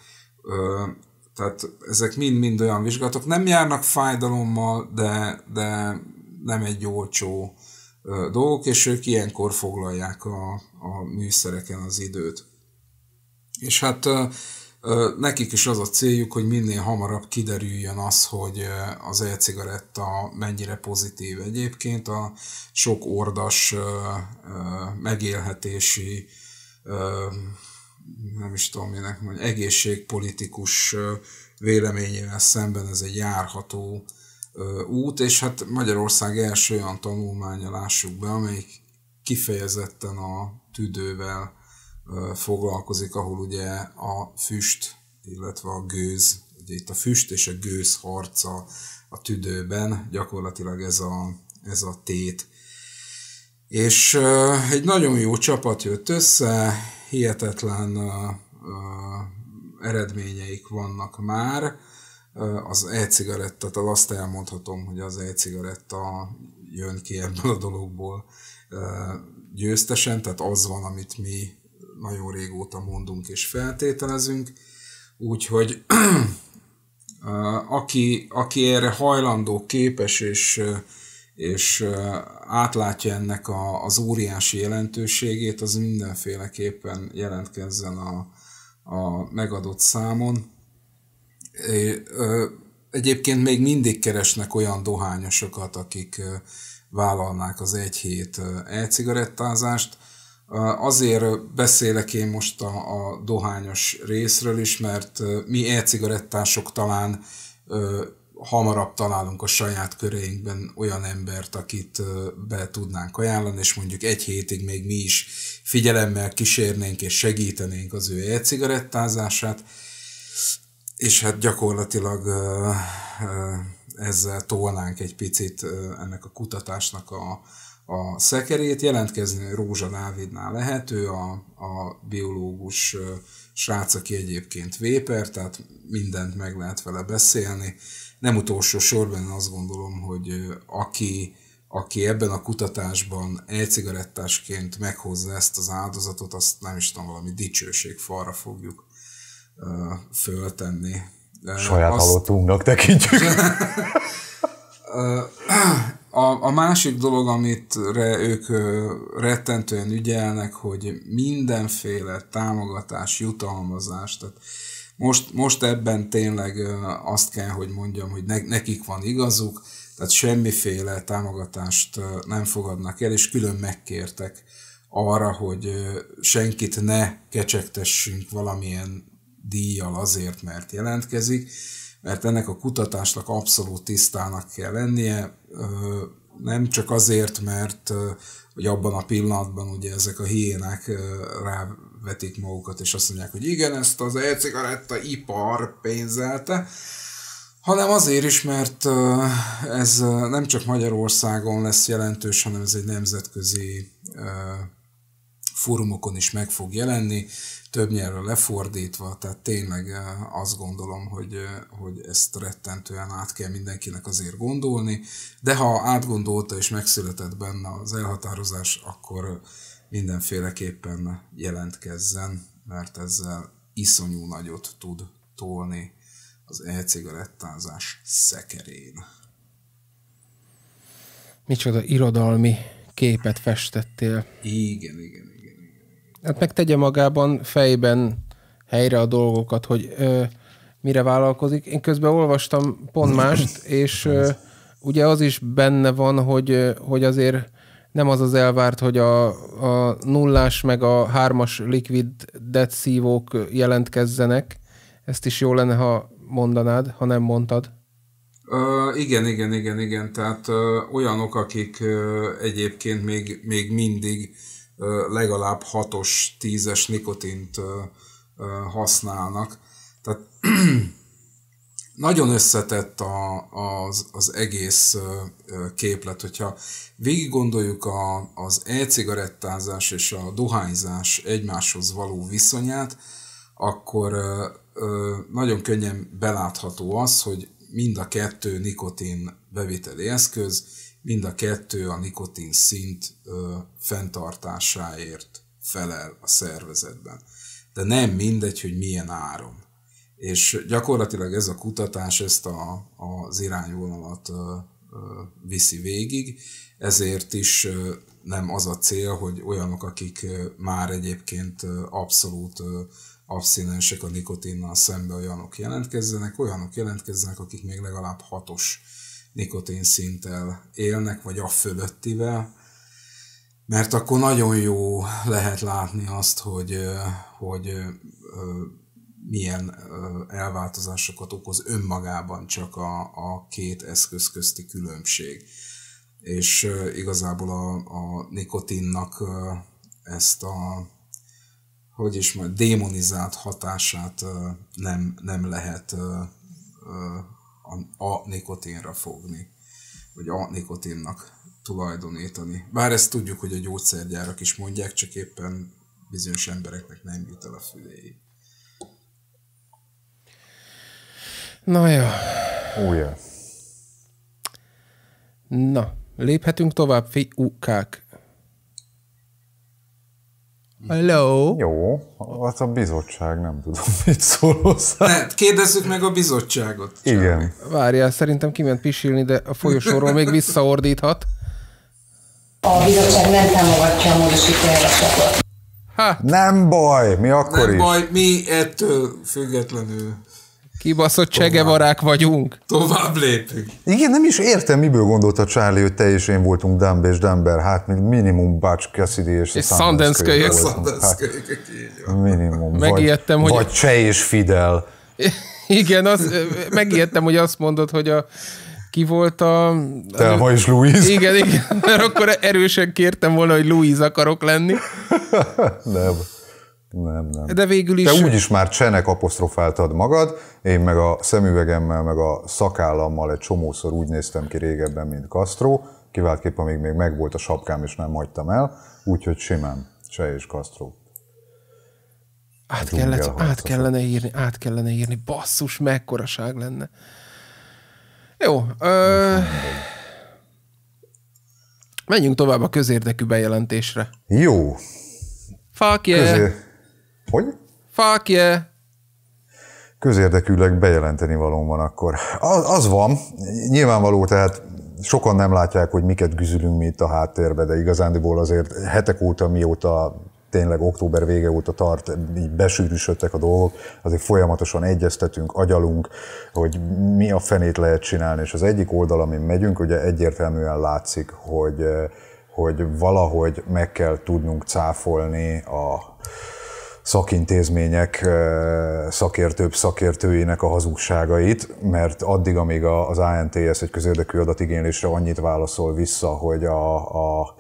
tehát ezek mind-mind olyan vizsgálatok. Nem járnak fájdalommal, de, de nem egy olcsó dolgok, és ők ilyenkor foglalják a, a műszereken az időt. És hát nekik is az a céljuk, hogy minél hamarabb kiderüljön az, hogy az e-cigaretta mennyire pozitív egyébként a sok ordas megélhetési nem is tudom minek mondjuk, egészségpolitikus véleményével szemben ez egy járható út, és hát Magyarország első olyan tanulmánya, lássuk be, amelyik kifejezetten a tüdővel foglalkozik, ahol ugye a füst, illetve a gőz, ugye itt a füst és a gőz harca a tüdőben, gyakorlatilag ez a, ez a tét. És egy nagyon jó csapat jött össze, hihetetlen eredményeik vannak már, az e-cigaretta, tehát azt elmondhatom, hogy az e-cigaretta jön ki ebből a dologból győztesen, tehát az van, amit mi nagyon régóta mondunk és feltételezünk, úgyhogy aki, aki erre hajlandó, képes és, és átlátja ennek a, az óriási jelentőségét, az mindenféleképpen jelentkezzen a, a megadott számon Egyébként még mindig keresnek olyan dohányosokat, akik vállalnák az egy hét e-cigarettázást. Azért beszélek én most a, a dohányos részről is, mert mi e-cigarettások talán hamarabb találunk a saját köréinkben olyan embert, akit be tudnánk ajánlani, és mondjuk egy hétig még mi is figyelemmel kísérnénk és segítenénk az ő e-cigarettázását és hát gyakorlatilag ezzel tolnánk egy picit ennek a kutatásnak a, a szekerét. Jelentkezni Rózsa Dávidnál lehető, a, a biológus srác, aki egyébként véper, tehát mindent meg lehet vele beszélni. Nem utolsó sorban azt gondolom, hogy aki, aki ebben a kutatásban e-cigarettásként meghozza ezt az áldozatot, azt nem is tudom, valami dicsőség falra fogjuk föltenni. Saját azt... halottunknak tekintjük. A, a másik dolog, amit ők rettentően ügyelnek, hogy mindenféle támogatás, jutalmazás, tehát most, most ebben tényleg azt kell, hogy mondjam, hogy ne, nekik van igazuk, tehát semmiféle támogatást nem fogadnak el, és külön megkértek arra, hogy senkit ne kecsegtessünk valamilyen díjjal azért, mert jelentkezik, mert ennek a kutatásnak abszolút tisztának kell lennie, nem csak azért, mert hogy abban a pillanatban ugye ezek a hiének rávetik magukat, és azt mondják, hogy igen, ezt az e-cigaretta ipar pénzelte, hanem azért is, mert ez nem csak Magyarországon lesz jelentős, hanem ez egy nemzetközi fórumokon is meg fog jelenni, több nyelvre lefordítva, tehát tényleg eh, azt gondolom, hogy, eh, hogy ezt rettentően át kell mindenkinek azért gondolni, de ha átgondolta és megszületett benne az elhatározás, akkor mindenféleképpen jelentkezzen, mert ezzel iszonyú nagyot tud tolni az e-cigarettázás szekerén. Micsoda irodalmi képet festettél. Igen, igen, igen. Hát megtegye magában fejben helyre a dolgokat, hogy ö, mire vállalkozik. Én közben olvastam pont mást, és ö, ugye az is benne van, hogy, hogy azért nem az az elvárt, hogy a, a nullás meg a hármas liquid dead szívók jelentkezzenek. Ezt is jó lenne, ha mondanád, ha nem mondtad. Uh, igen, igen, igen, igen. Tehát uh, olyanok, akik uh, egyébként még, még mindig legalább 6-os, 10-es nikotint használnak. Tehát nagyon összetett a, az, az egész képlet, hogyha végig gondoljuk a, az e-cigarettázás és a dohányzás egymáshoz való viszonyát, akkor nagyon könnyen belátható az, hogy mind a kettő nikotin beviteli eszköz, mind a kettő a nikotin szint ö, fenntartásáért felel a szervezetben. De nem mindegy, hogy milyen áron. És gyakorlatilag ez a kutatás ezt a, az irányvonalat ö, ö, viszi végig, ezért is ö, nem az a cél, hogy olyanok, akik már egyébként abszolút abszinensek a nikotinnal szembe olyanok jelentkezzenek, olyanok jelentkezzenek, akik még legalább hatos nikotin szinttel élnek, vagy a fölöttivel, mert akkor nagyon jó lehet látni azt, hogy, hogy milyen elváltozásokat okoz önmagában csak a, a két eszköz közti különbség. És igazából a, a nikotinnak ezt a hogy is majd démonizált hatását nem, nem lehet a, a nikotinra fogni, vagy a nikotinnak tulajdonítani. Bár ezt tudjuk, hogy a gyógyszergyárak is mondják, csak éppen bizonyos embereknek nem jut el a füléi. Na jó. Újja. Na, léphetünk tovább, fiúkák. Hello! Jó, hát a bizottság nem tudom, mit szól hozzá. Ne, kérdezzük meg a bizottságot. Igen. Várjál, szerintem kiment pisilni, de a folyosóról még visszaordíthat. A bizottság nem támogatja a módosító javaslatot. Ha. Hát. Nem baj, mi akkor Nem is. baj, mi ettől függetlenül. Kibaszott csegevarák vagyunk. Tovább lépünk. Igen, nem is értem, miből gondolta Charlie, hogy te és én voltunk Dumb és Dumber. Hát minimum bács Cassidy és, és Sundance kölyök. Hát, minimum. Megijedtem, vagy, hogy... Vagy Cseh és Fidel. Igen, az, megijedtem, hogy azt mondod, hogy a ki volt a... Telma és Louise. Igen, igen, mert akkor erősen kértem volna, hogy Louise akarok lenni. Nem. Nem, nem. De végül is... Te úgyis már csenek apostrofáltad magad, én meg a szemüvegemmel, meg a szakállammal egy csomószor úgy néztem ki régebben, mint Castro, kiváltképpen amíg még megvolt a sapkám, és nem hagytam el, úgyhogy simán, se és Castro. Át, kellett, át kellene írni, át kellene írni, basszus, mekkoraság lenne. Jó, ö... menjünk tovább a közérdekű bejelentésre. Jó. Fuck yeah. Közé... Hogy? Fuck yeah! Közérdekűleg bejelenteni valón van akkor. Az, az van, nyilvánvaló, tehát sokan nem látják, hogy miket güzülünk mi itt a háttérbe, de igazándiból azért hetek óta, mióta tényleg október vége óta tart, így besűrűsödtek a dolgok, azért folyamatosan egyeztetünk, agyalunk, hogy mi a fenét lehet csinálni, és az egyik oldal, amin megyünk, ugye egyértelműen látszik, hogy, hogy valahogy meg kell tudnunk cáfolni a szakintézmények szakértőbb szakértőinek a hazugságait, mert addig, amíg az ANTS egy közérdekű adatigénylésre annyit válaszol vissza, hogy a, a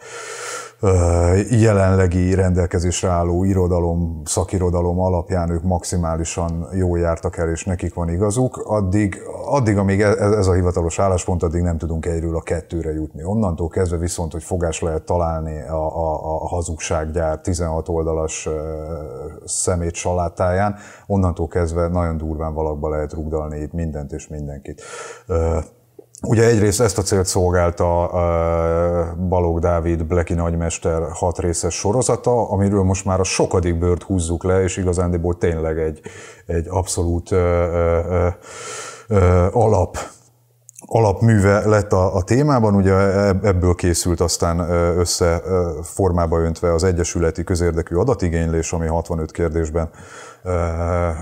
jelenlegi rendelkezésre álló irodalom, szakirodalom alapján ők maximálisan jól jártak el, és nekik van igazuk, addig, addig amíg e, e, ez a hivatalos álláspont, addig nem tudunk egyről a kettőre jutni. Onnantól kezdve viszont, hogy fogás lehet találni a, a, a hazugsággyár 16 oldalas szemét salátáján, onnantól kezdve nagyon durván valakba lehet rugdalni itt mindent és mindenkit. Ugye egyrészt ezt a célt szolgálta Balog Dávid Bleki nagymester hat részes sorozata, amiről most már a sokadik bőrt húzzuk le, és igazándiból tényleg egy, egy abszolút ö, ö, ö, alap alapműve lett a, a témában, ugye ebből készült aztán össze formába öntve az Egyesületi Közérdekű Adatigénylés, ami 65 kérdésben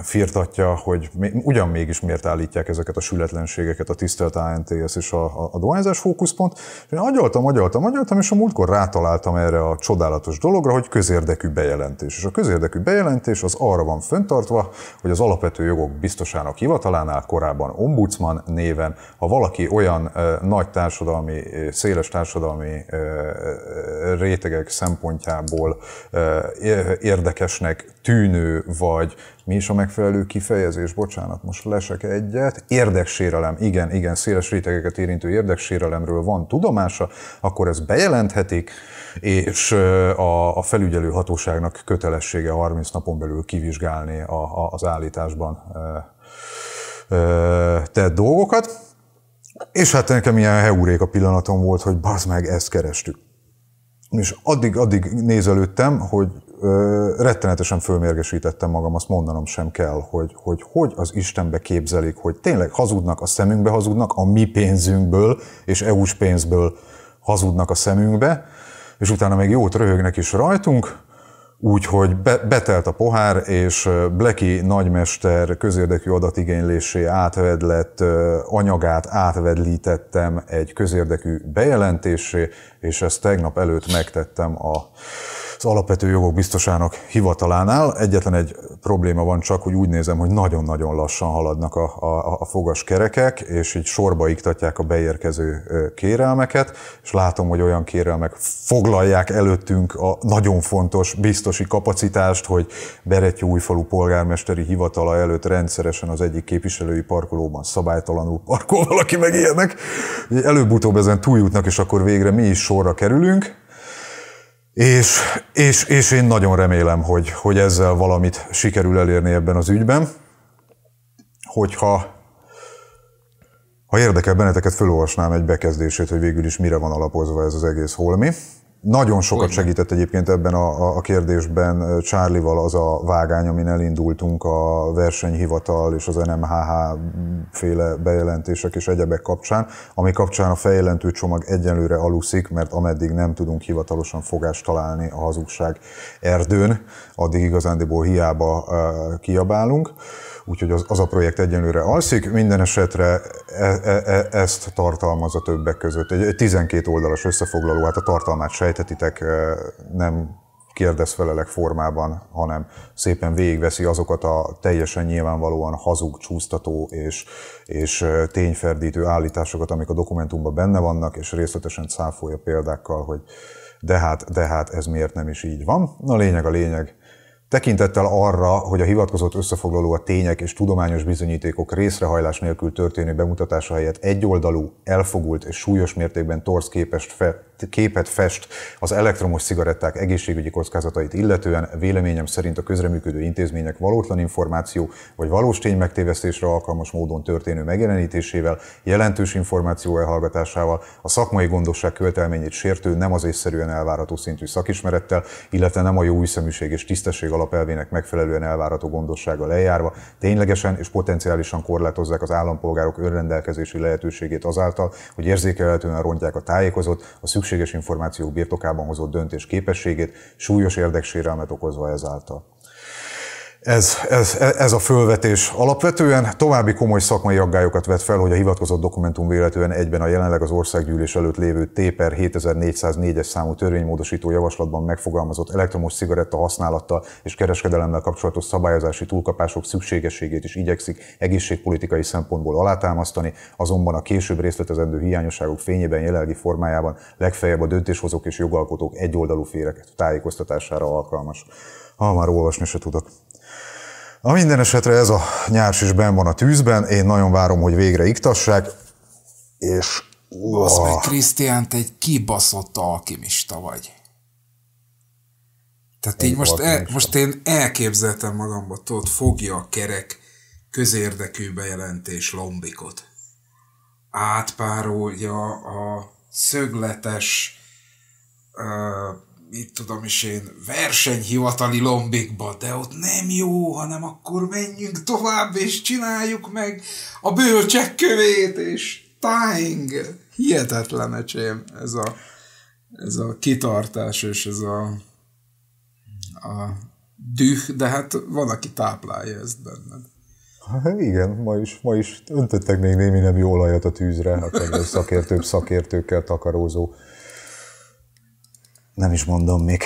firtatja, hogy ugyan mégis miért állítják ezeket a sületlenségeket a tisztelt ANTS és a, a, a dohányzás fókuszpont. És én agyaltam, agyaltam, agyaltam, és a múltkor rátaláltam erre a csodálatos dologra, hogy közérdekű bejelentés. És a közérdekű bejelentés az arra van föntartva, hogy az alapvető jogok biztosának hivatalánál korábban ombudsman néven, ha valaki olyan nagy társadalmi, széles társadalmi rétegek szempontjából érdekesnek tűnő vagy hogy mi is a megfelelő kifejezés, bocsánat, most lesek egyet, érdeksérelem, igen, igen, széles rétegeket érintő érdeksérelemről van tudomása, akkor ezt bejelenthetik, és a, a felügyelő hatóságnak kötelessége 30 napon belül kivizsgálni a, a, az állításban tett dolgokat. És hát nekem ilyen a pillanatom volt, hogy bazd meg, ezt kerestük. És addig, addig nézelődtem, hogy ö, rettenetesen fölmérgesítettem magam, azt mondanom sem kell, hogy, hogy hogy az Istenbe képzelik, hogy tényleg hazudnak a szemünkbe, hazudnak a mi pénzünkből és EU-s pénzből hazudnak a szemünkbe, és utána még jót röhögnek is rajtunk, Úgyhogy be, betelt a pohár, és Bleki nagymester közérdekű adatigénylésé átvedlett anyagát átvedlítettem egy közérdekű bejelentésé, és ezt tegnap előtt megtettem a az alapvető jogok biztosának hivatalánál. Egyetlen egy probléma van csak, hogy úgy nézem, hogy nagyon-nagyon lassan haladnak a, a, a fogaskerekek, és így sorba iktatják a beérkező kérelmeket, és látom, hogy olyan kérelmek foglalják előttünk a nagyon fontos biztosi kapacitást, hogy újfalú polgármesteri hivatala előtt rendszeresen az egyik képviselői parkolóban szabálytalanul parkol valaki, meg ilyenek. Előbb-utóbb ezen túljutnak, és akkor végre mi is sorra kerülünk, és, és, és én nagyon remélem, hogy, hogy ezzel valamit sikerül elérni ebben az ügyben. Hogyha ha érdekel benneteket, felolvasnám egy bekezdését, hogy végül is mire van alapozva ez az egész holmi. Nagyon sokat Hogyne. segített egyébként ebben a, a kérdésben Csárlival az a vágány, amin elindultunk a versenyhivatal és az NMHH féle bejelentések és egyebek kapcsán, ami kapcsán a feljelentő csomag egyenlőre aluszik, mert ameddig nem tudunk hivatalosan fogást találni a hazugság erdőn, addig igazándiból hiába kiabálunk úgyhogy az, az a projekt egyenlőre alszik, minden esetre e, e, e, ezt tartalmaz a többek között. Egy, egy 12 oldalas összefoglaló, hát a tartalmát sejtetitek, e, nem kérdés-felelek formában, hanem szépen végigveszi azokat a teljesen nyilvánvalóan hazug, csúsztató és, és e, tényferdítő állításokat, amik a dokumentumban benne vannak, és részletesen cáfolja példákkal, hogy de hát, de hát ez miért nem is így van. Na lényeg a lényeg, Tekintettel arra, hogy a hivatkozott összefoglaló a tények és tudományos bizonyítékok részrehajlás nélkül történő bemutatása helyett egyoldalú, elfogult és súlyos mértékben torz képest fe, képet fest az elektromos cigaretták egészségügyi kockázatait illetően, véleményem szerint a közreműködő intézmények valótlan információ vagy valós tény megtévesztésre alkalmas módon történő megjelenítésével, jelentős információ elhallgatásával, a szakmai gondosság követelményét sértő, nem az észszerűen elvárató szintű szakismerettel, illetve nem a jó és tisztesség alapján alapelvének megfelelően elvárható gondossággal eljárva, ténylegesen és potenciálisan korlátozzák az állampolgárok önrendelkezési lehetőségét azáltal, hogy érzékelhetően rontják a tájékozott, a szükséges információk birtokában hozott döntés képességét, súlyos érdeksérelmet okozva ezáltal. Ez, ez, ez a fölvetés alapvetően további komoly szakmai aggályokat vet fel, hogy a hivatkozott dokumentum véletlenül egyben a jelenleg az országgyűlés előtt lévő TPER 7404-es számú törvénymódosító javaslatban megfogalmazott elektromos cigaretta használattal és kereskedelemmel kapcsolatos szabályozási túlkapások szükségességét is igyekszik egészségpolitikai szempontból alátámasztani, azonban a később részletezendő hiányosságok fényében jelenlegi formájában legfeljebb a döntéshozók és jogalkotók egyoldalú féreket tájékoztatására alkalmas. Ha már olvasni se tudok. Na minden esetre ez a nyárs is benn van a tűzben, én nagyon várom, hogy végre iktassák, és... Az meg, Krisztián, te egy kibaszott alkimista vagy. Tehát én így most, el, most én elképzeltem magamba, tudod, fogja a kerek közérdekű bejelentés lombikot. Átpárolja a szögletes, mit tudom is én, versenyhivatali lombikba, de ott nem jó, hanem akkor menjünk tovább, és csináljuk meg a bölcsek kövét, és táing. Hihetetlen, ecsém, ez a, ez a kitartás, és ez a, a düh, de hát van, aki táplálja ezt benned. Há, igen, ma is, ma is öntöttek még némi nem jó olajat a tűzre, hát a szakértők szakértőkkel takarózó nem is mondom még.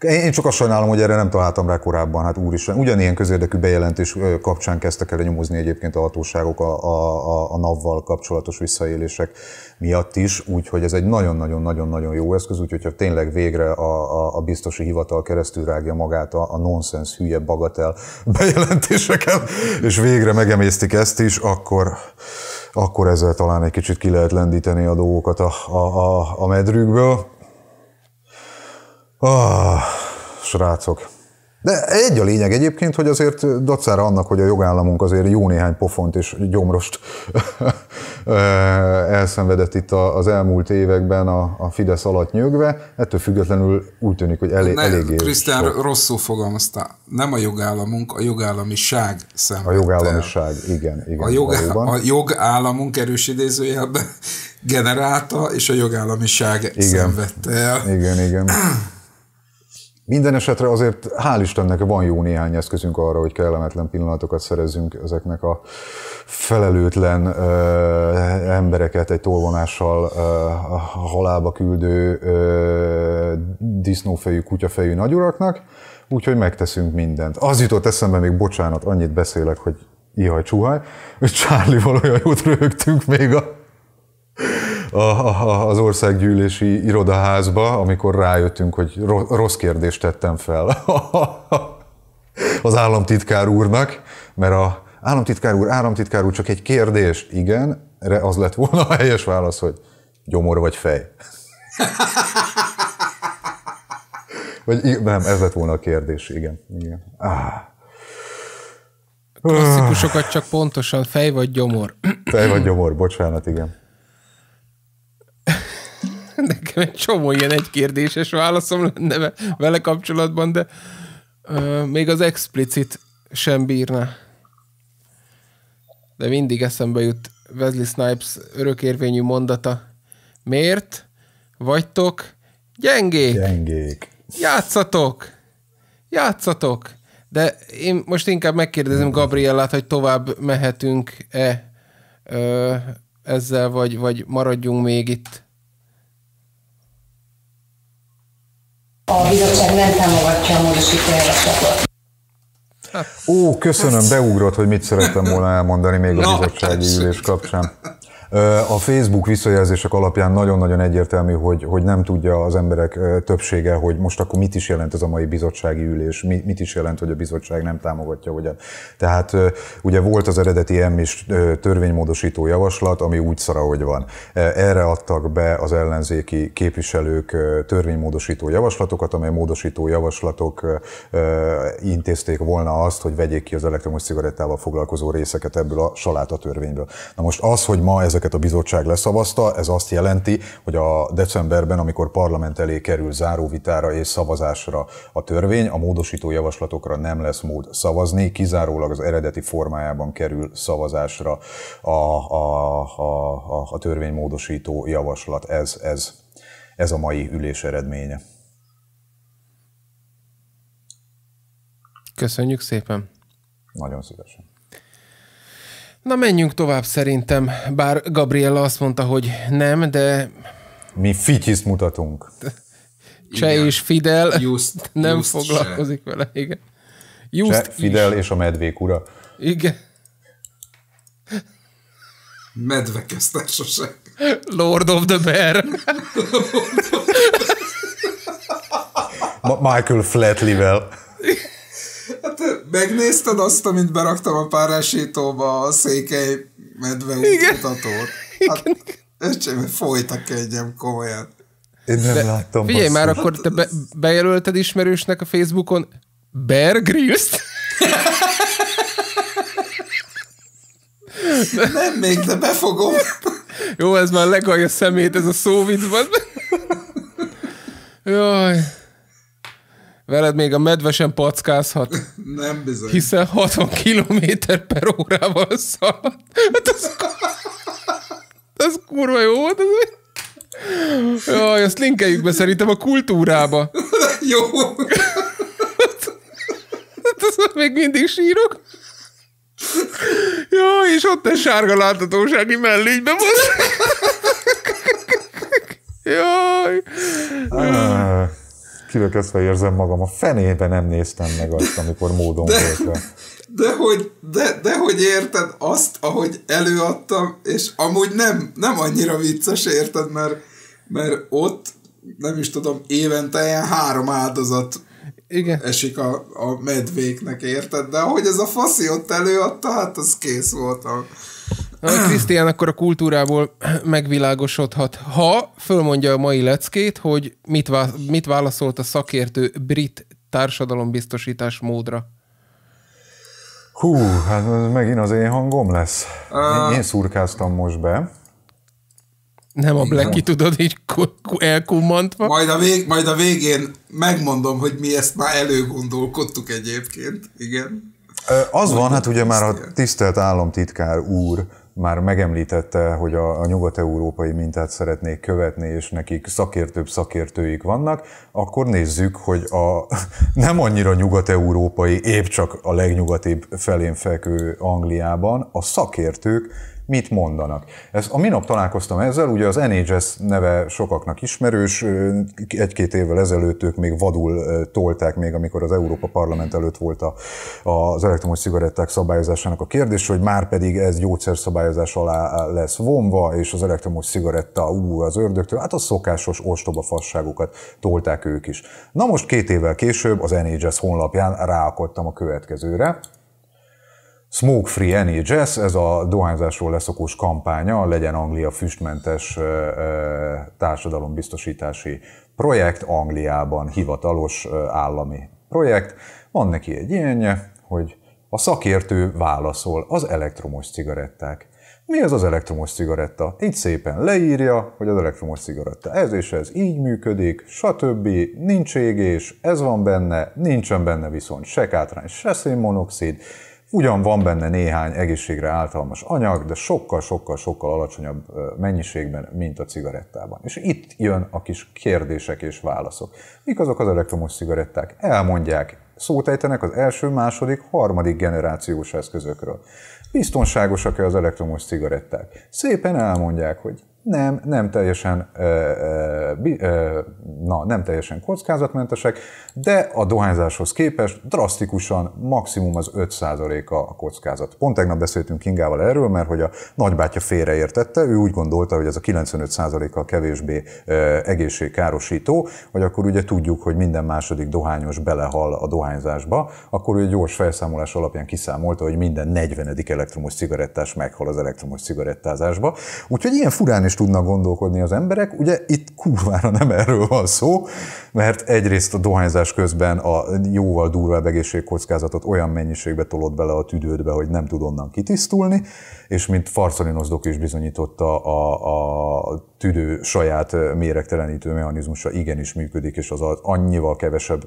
Én csak azt sajnálom, hogy erre nem találtam rá korábban, hát is. Ugyanilyen közérdekű bejelentés kapcsán kezdtek el nyomozni egyébként a hatóságok a, a, a, a NAV-val kapcsolatos visszaélések miatt is, úgyhogy ez egy nagyon-nagyon-nagyon-nagyon jó eszköz, úgyhogy ha tényleg végre a, a, a biztosi hivatal keresztül rágja magát a, a nonsense hülye bagatel bejelentéseken, és végre megemésztik ezt is, akkor, akkor ezzel talán egy kicsit ki lehet lendíteni a dolgokat a, a, a, a medrükből. Ah, srácok. De egy a lényeg egyébként, hogy azért dacára annak, hogy a jogállamunk azért jó néhány pofont és gyomrost eh, elszenvedett itt az elmúlt években a, a Fidesz alatt nyögve, ettől függetlenül úgy tűnik, hogy elé- ne, eléggé... Krisztán, sok. rosszul fogalmazta. Nem a jogállamunk, a jogállamiság szenvedett A jogállamiság, el. igen. igen a, jogá- a jogállamunk erős idézőjelben generálta, és a jogállamiság igen. szenvedte el. Igen, igen. Minden esetre azért hál' Istennek van jó néhány eszközünk arra, hogy kellemetlen pillanatokat szerezzünk ezeknek a felelőtlen ö, embereket egy tolvonással ö, halálba küldő ö, disznófejű, kutyafejű nagyuraknak, úgyhogy megteszünk mindent. Az jutott eszembe, még bocsánat, annyit beszélek, hogy ihaj, csuhaj, hogy Charlie-val olyan jót rögtünk még a a, a, az országgyűlési irodaházba, amikor rájöttünk, hogy rossz kérdést tettem fel az államtitkár úrnak, mert a államtitkár úr, államtitkár úr, csak egy kérdés, igen, erre az lett volna a helyes válasz, hogy gyomor vagy fej. Vagy nem, ez lett volna a kérdés, igen. igen. Ah. Klasszikusokat csak pontosan, fej vagy gyomor. Fej vagy gyomor, bocsánat, igen. nekem egy csomó ilyen kérdéses válaszom lenne vele kapcsolatban, de uh, még az explicit sem bírna. De mindig eszembe jut Wesley Snipes örökérvényű mondata. Miért vagytok gyengék? Gyengék. Játszatok! Játszatok! De én most inkább megkérdezem Gabriellát, hogy tovább mehetünk-e ö, ezzel, vagy, vagy maradjunk még itt. A bizottság nem támogatja a módosító javaslatot. Ó, köszönöm, beugrott, hogy mit szerettem volna elmondani még a bizottsági ülés kapcsán. A Facebook visszajelzések alapján nagyon-nagyon egyértelmű, hogy, hogy nem tudja az emberek többsége, hogy most akkor mit is jelent ez a mai bizottsági ülés, mit is jelent, hogy a bizottság nem támogatja ugye. Tehát ugye volt az eredeti M is törvénymódosító javaslat, ami úgy szara, hogy van. Erre adtak be az ellenzéki képviselők törvénymódosító javaslatokat, amely módosító javaslatok intézték volna azt, hogy vegyék ki az elektromos cigarettával foglalkozó részeket ebből a saláta törvényből. Na most az, hogy ma ezek ezeket a bizottság leszavazta. Ez azt jelenti, hogy a decemberben, amikor parlament elé kerül záróvitára és szavazásra a törvény, a módosító javaslatokra nem lesz mód szavazni, kizárólag az eredeti formájában kerül szavazásra a, a, a, a, a módosító javaslat. Ez, ez, ez a mai ülés eredménye. Köszönjük szépen! Nagyon szívesen. Na menjünk tovább szerintem, bár Gabriella azt mondta, hogy nem, de... Mi fityiszt mutatunk. Cseh és Fidel just, nem just foglalkozik se. vele, igen. Just Cseh, Fidel is. és a medvék ura. Igen. Medve köztársaság. Lord of the Bear. Michael Flatley-vel. Megnézted azt, amit beraktam a párásítóba a székely medve útmutatót? Hát, öcsém, folyt a kegyem, komolyan. Én nem De, láttam. Figyelj basszul. már, akkor te be, bejelölted ismerősnek a Facebookon Bear grylls Nem még, de befogom. Jó, ez már legalja szemét, ez a szóvicban. Jaj. Veled még a medvesen packázhat. Nem bizony. Hiszen 60 km per órával szalad. Hát ez, kurva jó volt. Az... Jaj, azt linkeljük be szerintem a kultúrába. Jó. Hát ez még mindig sírok. Jó, és ott egy sárga láthatósági mellégyben van. Jaj. Ah kilököszve érzem magam, a fenébe nem néztem meg azt, amikor módon de, volt. De hogy, de, de hogy érted azt, ahogy előadtam, és amúgy nem, nem annyira vicces, érted, mert, mert ott nem is tudom, évente ilyen három áldozat igen. esik a, a medvéknek, érted? De ahogy ez a faszi ott előadta, hát az kész volt. Krisztián akkor a kultúrából megvilágosodhat, ha fölmondja a mai leckét, hogy mit, vá- mit válaszolt a szakértő brit társadalombiztosítás módra. Hú, hát ez megint az én hangom lesz. Én, én szurkáztam most be. Nem a Blacky, tudod, így elkummantva. Majd a, vég, majd a végén megmondom, hogy mi ezt már előgondolkodtuk egyébként. Igen. Az van, hát ugye már a tisztelt államtitkár úr már megemlítette, hogy a, a nyugat-európai mintát szeretnék követni, és nekik szakértőbb szakértőik vannak, akkor nézzük, hogy a nem annyira nyugat-európai, épp csak a legnyugatibb felén fekvő Angliában a szakértők mit mondanak. Ez, a minap találkoztam ezzel, ugye az NHS neve sokaknak ismerős, egy-két évvel ezelőtt ők még vadul tolták, még amikor az Európa Parlament előtt volt a, az elektromos cigaretták szabályozásának a kérdés, hogy már pedig ez gyógyszerszabályozás alá lesz vonva, és az elektromos cigaretta ú, az ördögtől, hát a szokásos ostoba fasságokat tolták ők is. Na most két évvel később az NHS honlapján ráakadtam a következőre, Smoke Free Jazz, ez a dohányzásról leszokós kampánya, legyen Anglia füstmentes társadalombiztosítási projekt, Angliában hivatalos állami projekt. Van neki egy ilyenje, hogy a szakértő válaszol az elektromos cigaretták. Mi ez az elektromos cigaretta? Így szépen leírja, hogy az elektromos cigaretta ez és ez így működik, stb. Nincs égés, ez van benne, nincsen benne viszont se kátrány, se szénmonoxid, Ugyan van benne néhány egészségre általmas anyag, de sokkal-sokkal-sokkal alacsonyabb mennyiségben, mint a cigarettában. És itt jön a kis kérdések és válaszok. Mik azok az elektromos cigaretták? Elmondják, szótejtenek az első, második, harmadik generációs eszközökről. Biztonságosak-e az elektromos cigaretták? Szépen elmondják, hogy nem, nem teljesen, ö, ö, ö, na, nem teljesen kockázatmentesek, de a dohányzáshoz képest drasztikusan maximum az 5%-a a kockázat. Pont tegnap beszéltünk Kingával erről, mert hogy a nagybátyja félreértette, ő úgy gondolta, hogy ez a 95%-a kevésbé egészségkárosító, hogy akkor ugye tudjuk, hogy minden második dohányos belehal a dohányzásba, akkor ő gyors felszámolás alapján kiszámolta, hogy minden 40. elektromos cigarettás meghal az elektromos cigarettázásba. Úgyhogy ilyen furán is tudnak gondolkodni az emberek, ugye itt kurvára nem erről van szó, mert egyrészt a dohányzás futás közben a jóval durvább egészségkockázatot olyan mennyiségbe tolott bele a tüdődbe, hogy nem tud onnan kitisztulni, és mint Farcalinos is bizonyította, a, a tüdő saját méregtelenítő mechanizmusa igenis működik, és az annyival kevesebb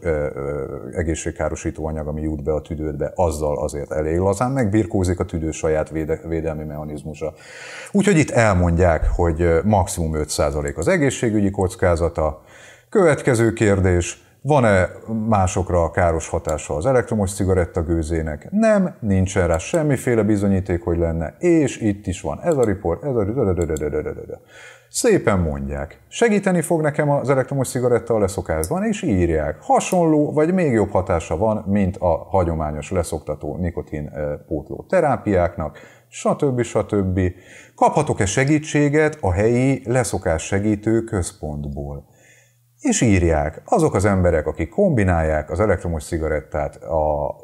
egészségkárosító anyag, ami jut be a tüdődbe, azzal azért elég lazán megbirkózik a tüdő saját véde, védelmi mechanizmusa. Úgyhogy itt elmondják, hogy maximum 5% az egészségügyi kockázata, Következő kérdés, van-e másokra káros hatása az elektromos cigarettagőzének? Nem, nincsen rá semmiféle bizonyíték, hogy lenne, és itt is van ez a riport, ez a... Szépen mondják. Segíteni fog nekem az elektromos cigaretta a leszokásban, és írják. Hasonló, vagy még jobb hatása van, mint a hagyományos leszoktató nikotin eh, pótló terápiáknak, stb. stb. Kaphatok-e segítséget a helyi leszokás segítő központból? és írják azok az emberek, akik kombinálják az elektromos cigarettát a,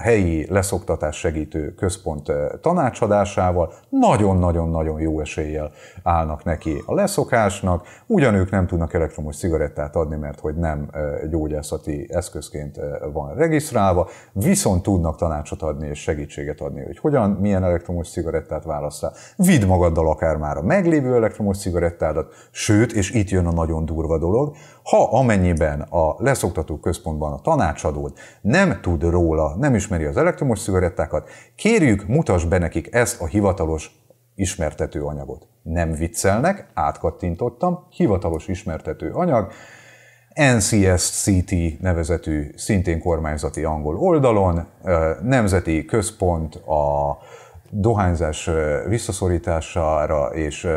helyi leszoktatás segítő központ eh, tanácsadásával, nagyon-nagyon-nagyon jó eséllyel állnak neki a leszokásnak, ugyan ők nem tudnak elektromos cigarettát adni, mert hogy nem gyógyászati eszközként van regisztrálva, viszont tudnak tanácsot adni és segítséget adni, hogy hogyan, milyen elektromos cigarettát választál. Vidd magaddal akár már a meglévő elektromos cigarettádat, sőt, és itt jön a nagyon durva dolog, ha amennyiben a leszoktató központban a tanácsadód nem tud róla, nem ismeri az elektromos cigarettákat, kérjük, mutasd be nekik ezt a hivatalos ismertető anyagot nem viccelnek, átkattintottam, hivatalos ismertető anyag, NCSCT nevezetű, szintén kormányzati angol oldalon, Nemzeti Központ a dohányzás visszaszorítására és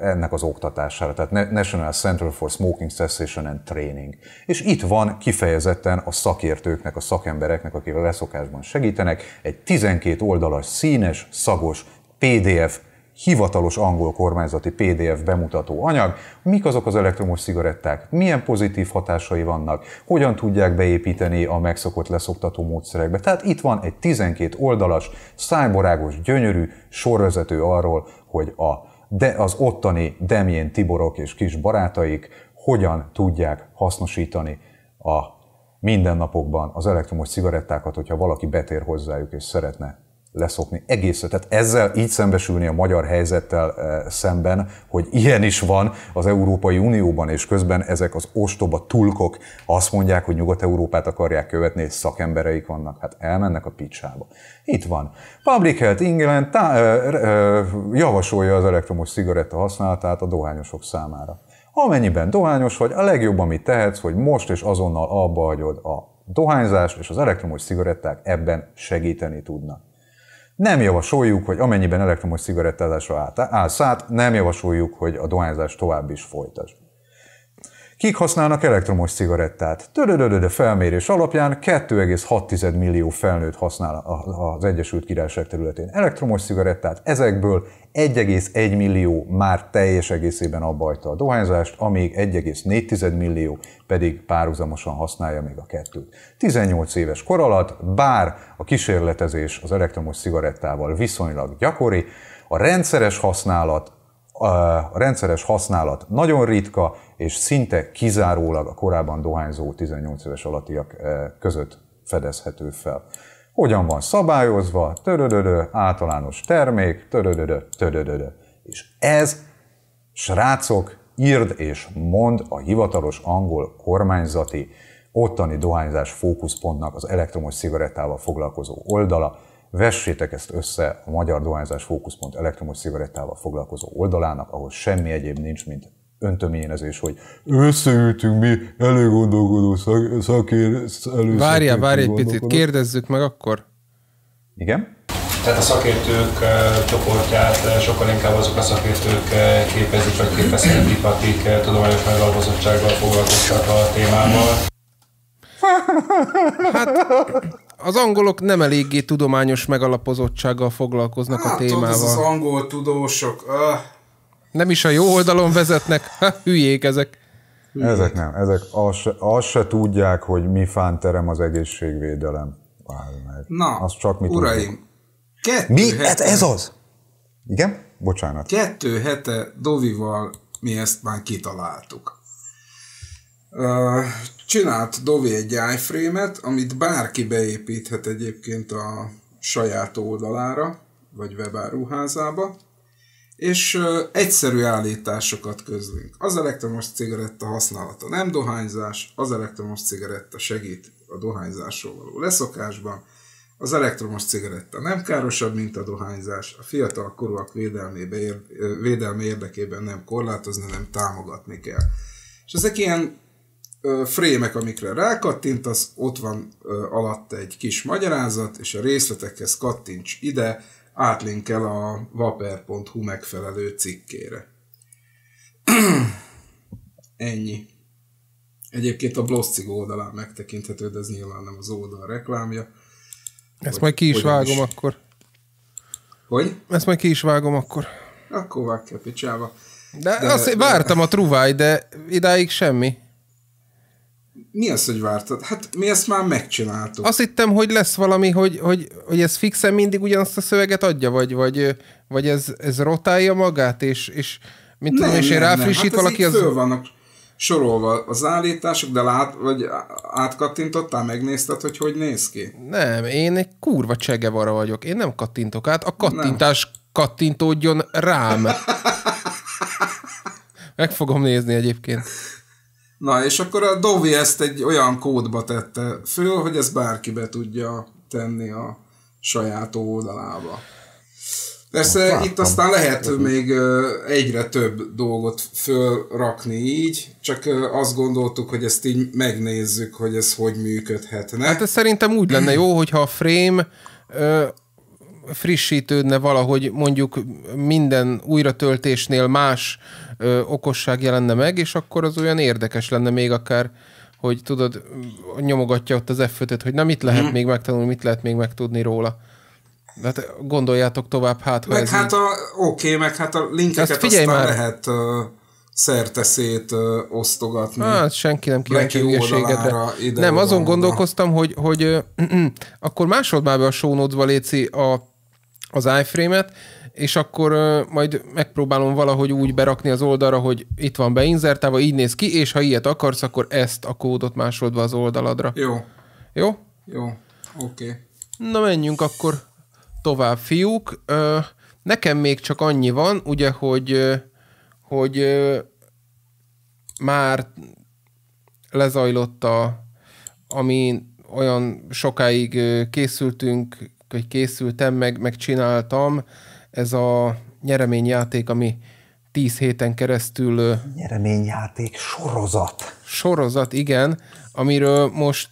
ennek az oktatására, tehát National Center for Smoking Cessation and Training. És itt van kifejezetten a szakértőknek, a szakembereknek, akik a leszokásban segítenek, egy 12 oldalas, színes, szagos PDF hivatalos angol kormányzati PDF bemutató anyag, mik azok az elektromos cigaretták, milyen pozitív hatásai vannak, hogyan tudják beépíteni a megszokott leszoktató módszerekbe. Tehát itt van egy 12 oldalas, szájborágos, gyönyörű sorvezető arról, hogy a, de az ottani Demjén Tiborok és kis barátaik hogyan tudják hasznosítani a mindennapokban az elektromos cigarettákat, hogyha valaki betér hozzájuk és szeretne leszokni egészen. Tehát ezzel így szembesülni a magyar helyzettel eh, szemben, hogy ilyen is van az Európai Unióban, és közben ezek az ostoba tulkok azt mondják, hogy Nyugat-Európát akarják követni, és szakembereik vannak. Hát elmennek a picsába. Itt van. Public Health England tá- ö, eh, ö, eh, javasolja az elektromos cigaretta használatát a dohányosok számára. Amennyiben dohányos vagy, a legjobb, amit tehetsz, hogy most és azonnal abba hagyod a dohányzást, és az elektromos cigaretták ebben segíteni tudnak. Nem javasoljuk, hogy amennyiben elektromos cigarettázásra állsz át, nem javasoljuk, hogy a dohányzás tovább is folytasd. Kik használnak elektromos cigarettát? Töröröröde felmérés alapján 2,6 millió felnőtt használ az Egyesült Királyság területén elektromos cigarettát, ezekből 1,1 millió már teljes egészében abbajta a dohányzást, amíg 1,4 millió pedig párhuzamosan használja még a kettőt. 18 éves kor alatt, bár a kísérletezés az elektromos cigarettával viszonylag gyakori, a rendszeres használat a rendszeres használat nagyon ritka, és szinte kizárólag a korábban dohányzó 18 éves alattiak eh, között fedezhető fel. Hogyan van szabályozva, törödödö, általános termék, törödödö, törödödö. És ez, srácok, írd és mond a hivatalos angol kormányzati ottani dohányzás fókuszpontnak az elektromos cigarettával foglalkozó oldala. Vessétek ezt össze a Magyar Dohányzás Fókuszpont elektromos cigarettával foglalkozó oldalának, ahol semmi egyéb nincs, mint öntöményezés, hogy összeültünk mi előgondolkodó szak, szakér, először. Várjál, várj egy picit, kérdezzük meg akkor. Igen? Tehát a szakértők eh, csoportját eh, sokkal inkább azok a szakértők eh, képezik, vagy képezhetik, akik tudományos megalapozottsággal foglalkoztak a témával. Hát az angolok nem eléggé tudományos megalapozottsággal foglalkoznak hát, a témával. Hát az az angol tudósok, öh. Nem is a jó oldalon vezetnek, ha, hülyék ezek. Hülyék. Ezek nem, ezek azt se, azt se tudják, hogy mi fán terem az egészségvédelem. Meg. Na, azt csak mi uraim, tudjuk. kettő mi? Hete, hát ez az? Igen? Bocsánat. Kettő hete Dovival mi ezt már kitaláltuk. Csinált Dovi egy iframe-et, amit bárki beépíthet egyébként a saját oldalára, vagy webáruházába, és egyszerű állításokat közlünk. Az elektromos cigaretta használata nem dohányzás, az elektromos cigaretta segít a dohányzásról való leszokásban, az elektromos cigaretta nem károsabb, mint a dohányzás, a fiatal korúak védelmébe ér, védelme érdekében nem korlátozni, nem támogatni kell. És ezek ilyen ö, frémek, amikre rákattintasz, ott van ö, alatt egy kis magyarázat, és a részletekhez kattints ide, átlinkel a vaper.hu megfelelő cikkére. Ennyi. Egyébként a Blosszig oldalán megtekinthető, de ez nyilván nem az oldal reklámja. Ezt majd ki is vágom is. akkor. Hogy? Ezt majd ki is vágom akkor. Akkor vágj ki a picsába. De, de azt de... vártam a truváj, de idáig semmi. Mi az, hogy vártad? Hát mi ezt már megcsináltuk. Azt hittem, hogy lesz valami, hogy, hogy, hogy ez fixen mindig ugyanazt a szöveget adja, vagy, vagy, vagy ez, ez rotálja magát, és, és mint nem, tudom, és én ráfrissít hát valaki az... Föl vannak sorolva az állítások, de lát, vagy átkattintottál, megnézted, hogy hogy néz ki? Nem, én egy kurva csegevara vagyok. Én nem kattintok át, a kattintás nem. kattintódjon rám. Meg fogom nézni egyébként. Na, és akkor a Dovi ezt egy olyan kódba tette föl, hogy ezt bárki be tudja tenni a saját oldalába. Persze Most itt láttam. aztán lehet mhm. még egyre több dolgot fölrakni így, csak azt gondoltuk, hogy ezt így megnézzük, hogy ez hogy működhetne. Hát ez szerintem úgy lenne jó, hogyha a frame ö, frissítődne valahogy mondjuk minden újratöltésnél más ö, okosság jelenne meg, és akkor az olyan érdekes lenne még akár, hogy tudod, nyomogatja ott az f hogy na mit lehet hmm. még megtanulni, mit lehet még megtudni róla. De hát gondoljátok tovább, hát ha Meg hát így... a, oké, meg hát a linkeket azt figyelj aztán már. lehet uh, szerteszét uh, osztogatni. Hát senki nem kíváncsi hülyeségedre. Nem, azon gondolkoztam, hogy, hogy uh, akkor másod már be a show notes-ba léci a, az iframe-et, és akkor majd megpróbálom valahogy úgy berakni az oldalra, hogy itt van beinzertálva, így néz ki, és ha ilyet akarsz, akkor ezt a kódot másolod az oldaladra. Jó. Jó? Jó, oké. Okay. Na menjünk akkor tovább, fiúk. Nekem még csak annyi van, ugye, hogy, hogy már lezajlott a, ami olyan sokáig készültünk, hogy készültem, meg, meg csináltam, ez a nyereményjáték, ami 10 héten keresztül... Nyereményjáték sorozat. Sorozat, igen, amiről most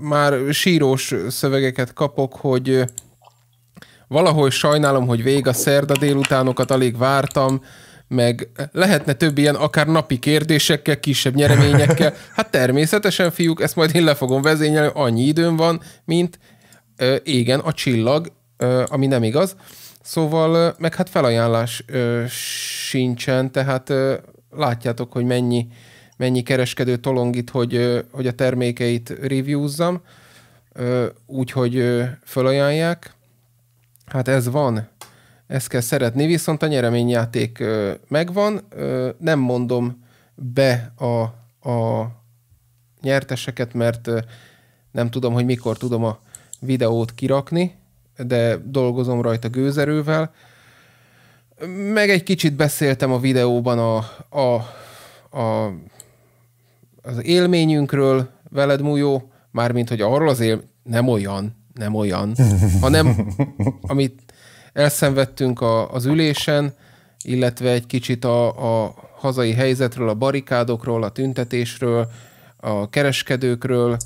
már sírós szövegeket kapok, hogy valahol sajnálom, hogy vég a szerda délutánokat alig vártam, meg lehetne több ilyen akár napi kérdésekkel, kisebb nyereményekkel. Hát természetesen, fiúk, ezt majd én le fogom vezényelni, annyi időm van, mint igen a csillag, ami nem igaz. Szóval, meg hát felajánlás ö, sincsen, tehát ö, látjátok, hogy mennyi, mennyi kereskedő tolongít, hogy, ö, hogy a termékeit reviewzzam, úgyhogy felajánlják. Hát ez van, ezt kell szeretni, viszont a nyereményjáték ö, megvan, ö, nem mondom be a, a nyerteseket, mert ö, nem tudom, hogy mikor tudom a videót kirakni, de dolgozom rajta gőzerővel. Meg egy kicsit beszéltem a videóban a, a, a, az élményünkről veled, Mújó, mármint, hogy arról az él nem olyan, nem olyan, hanem amit elszenvedtünk a, az ülésen, illetve egy kicsit a, a hazai helyzetről, a barikádokról, a tüntetésről, a kereskedőkről,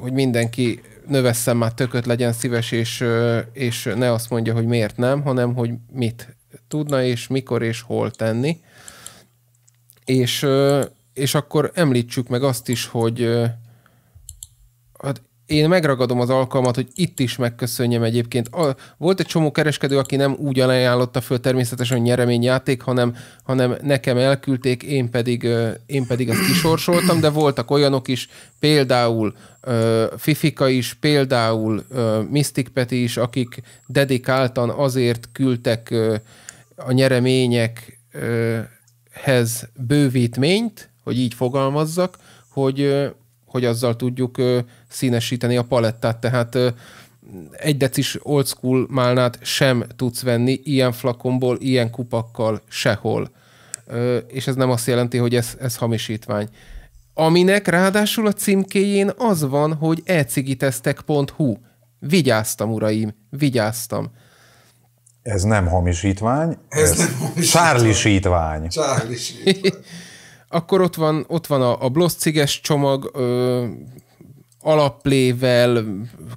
hogy mindenki növesszem már tököt, legyen szíves, és, és ne azt mondja, hogy miért nem, hanem hogy mit tudna, és mikor, és hol tenni. És, és akkor említsük meg azt is, hogy hát én megragadom az alkalmat, hogy itt is megköszönjem egyébként. A, volt egy csomó kereskedő, aki nem úgy ajánlotta föl természetesen a nyereményjáték, hanem, hanem nekem elküldték, én pedig, én pedig ezt kisorsoltam, de voltak olyanok is, például uh, Fifika is, például uh, Mystic Peti is, akik dedikáltan azért küldtek uh, a nyereményekhez bővítményt, hogy így fogalmazzak, hogy hogy azzal tudjuk színesíteni a palettát, tehát egy decis old school málnát sem tudsz venni ilyen flakomból, ilyen kupakkal sehol. És ez nem azt jelenti, hogy ez, ez hamisítvány. Aminek ráadásul a címkéjén az van, hogy ecigitesztek.hu. Vigyáztam, uraim, vigyáztam. Ez nem hamisítvány, ez, ez nem hamisítvány. sárlisítvány. Sárlisítvány. Akkor ott van, ott van a, a blossz ciges csomag, ö, alaplével,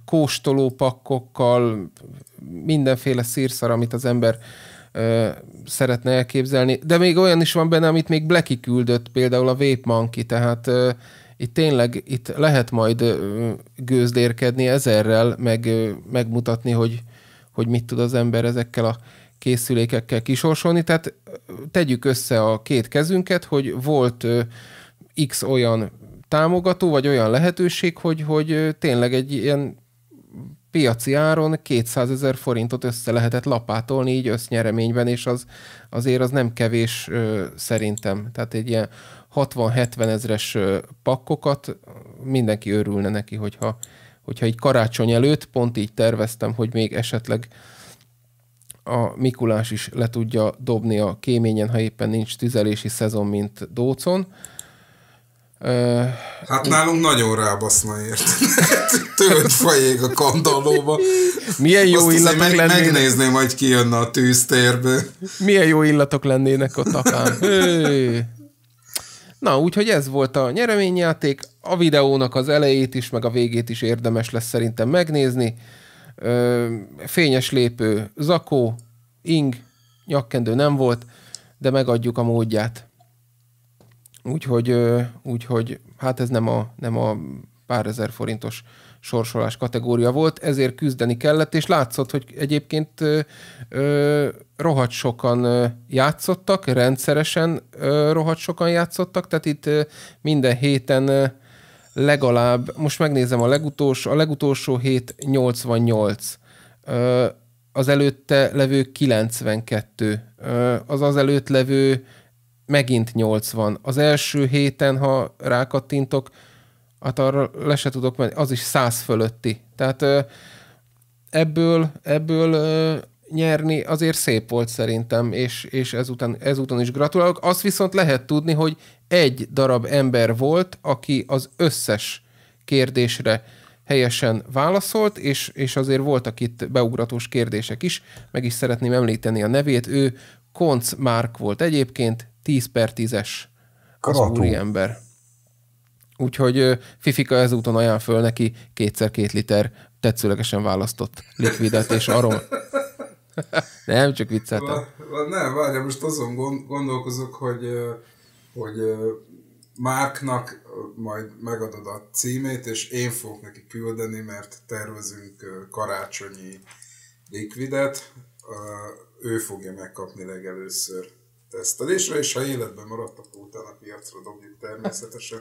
kóstolópakkokkal, mindenféle szírszar, amit az ember ö, szeretne elképzelni. De még olyan is van benne, amit még Blacky küldött, például a Vape Monkey, tehát ö, itt tényleg itt lehet majd ö, gőzdérkedni ezerrel, meg ö, megmutatni, hogy, hogy mit tud az ember ezekkel a készülékekkel kisorsolni, tehát tegyük össze a két kezünket, hogy volt x olyan támogató, vagy olyan lehetőség, hogy, hogy tényleg egy ilyen piaci áron 200 ezer forintot össze lehetett lapátolni így össznyereményben, és az azért az nem kevés ö, szerintem. Tehát egy ilyen 60-70 ezres ö, pakkokat mindenki örülne neki, hogyha, hogyha így karácsony előtt pont így terveztem, hogy még esetleg a Mikulás is le tudja dobni a kéményen, ha éppen nincs tüzelési szezon, mint Dócon. Uh, hát nálunk nagyon rábaszna ért. Tölt fajék a kandallóba. Milyen jó illatok meg, lennének. Megnézném, hogy ki a tűztérből. Milyen jó illatok lennének ott akár. Na, úgyhogy ez volt a nyereményjáték. A videónak az elejét is, meg a végét is érdemes lesz szerintem megnézni fényes lépő, zakó, ing, nyakkendő nem volt, de megadjuk a módját. Úgyhogy, úgyhogy hát ez nem a, nem a pár ezer forintos sorsolás kategória volt, ezért küzdeni kellett, és látszott, hogy egyébként ö, ö, rohadt sokan ö, játszottak, rendszeresen ö, rohadt sokan játszottak, tehát itt ö, minden héten ö, legalább, most megnézem a legutolsó, a legutolsó hét 88, az előtte levő 92, az az előtt levő megint 80. Az első héten, ha rákattintok, hát arra le se tudok menni, az is 100 fölötti. Tehát ebből, ebből nyerni azért szép volt szerintem, és, és ezután, ezúton is gratulálok. Azt viszont lehet tudni, hogy egy darab ember volt, aki az összes kérdésre helyesen válaszolt, és, és azért voltak itt beugratós kérdések is, meg is szeretném említeni a nevét, ő Konc Márk volt egyébként, 10 per 10-es az ember. Úgyhogy Fifika ezúton ajánl föl neki kétszer két liter tetszőlegesen választott likvidet és arról... nem, csak vicceltem. Nem, várjál, most azon gondolkozok, hogy hogy Márknak majd megadod a címét, és én fogok neki küldeni, mert tervezünk karácsonyi likvidet, ő fogja megkapni legelőször tesztelésre, és ha életben maradt, akkor utána piacra dobjuk természetesen.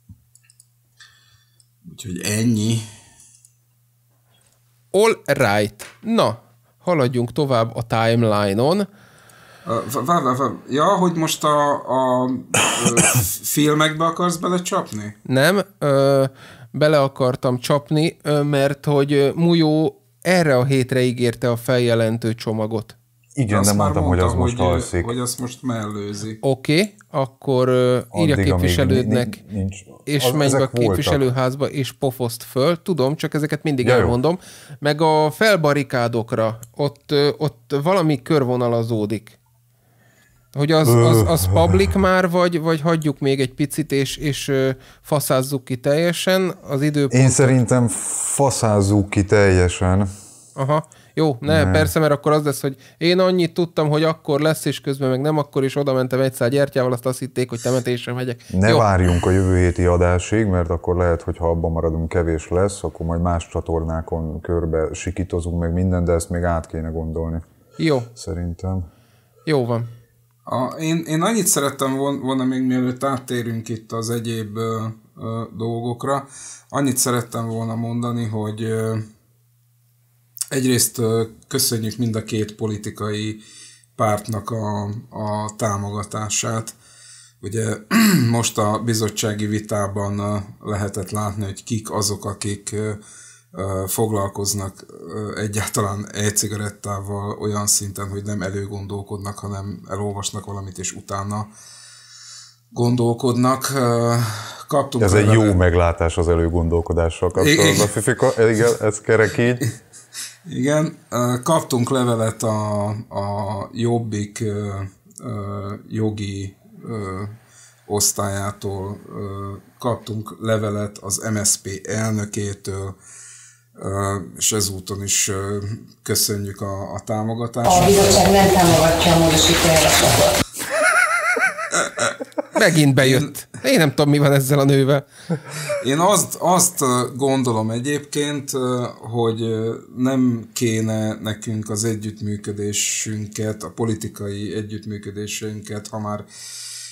Úgyhogy ennyi. All right. Na, haladjunk tovább a timeline-on Vár, vár, vár. Ja, hogy most a, a filmekbe akarsz belecsapni? Nem, ö, bele akartam csapni, mert hogy Mujó erre a hétre ígérte a feljelentő csomagot. Igen, azt de mondtam, mondta, hogy az most hogy, alszik. Hogy azt most mellőzi. Oké, okay, akkor uh, írja a képviselődnek, nincs, nincs. és az, menj be a képviselőházba, voltak. és pofoszt föl. Tudom, csak ezeket mindig ja, elmondom. Jó. Meg a felbarikádokra, ott, ott valami körvonalazódik. Hogy az, az, az public már, vagy, vagy hagyjuk még egy picit, és, és faszázzuk ki teljesen az időpontot? Én szerintem faszázzuk ki teljesen. Aha. Jó, ne, ne, persze, mert akkor az lesz, hogy én annyit tudtam, hogy akkor lesz, és közben meg nem akkor is oda mentem egy szál gyertyával, azt azt hitték, hogy temetésre megyek. Ne Jó. várjunk a jövő héti adásig, mert akkor lehet, hogy ha abban maradunk, kevés lesz, akkor majd más csatornákon körbe sikítozunk meg minden, de ezt még át kéne gondolni. Jó. Szerintem. Jó van. A, én, én annyit szerettem volna még mielőtt áttérünk itt az egyéb ö, ö, dolgokra, annyit szerettem volna mondani, hogy ö, egyrészt ö, köszönjük mind a két politikai pártnak a, a támogatását. Ugye most a bizottsági vitában lehetett látni, hogy kik azok, akik foglalkoznak egyáltalán egy cigarettával olyan szinten, hogy nem előgondolkodnak, hanem elolvasnak valamit, és utána gondolkodnak. Kaptunk ez egy jó el... meglátás az előgondolkodással kapcsolatban. Fifika, igen, ez kerek így. Igen, kaptunk levelet a, a Jobbik jogi osztályától, kaptunk levelet az MSP elnökétől, és ezúton is köszönjük a, a támogatást. A bizottság nem támogatja a módosító Megint bejött. Én nem tudom, mi van ezzel a nővel. Én azt, azt gondolom egyébként, hogy nem kéne nekünk az együttműködésünket, a politikai együttműködésünket, ha már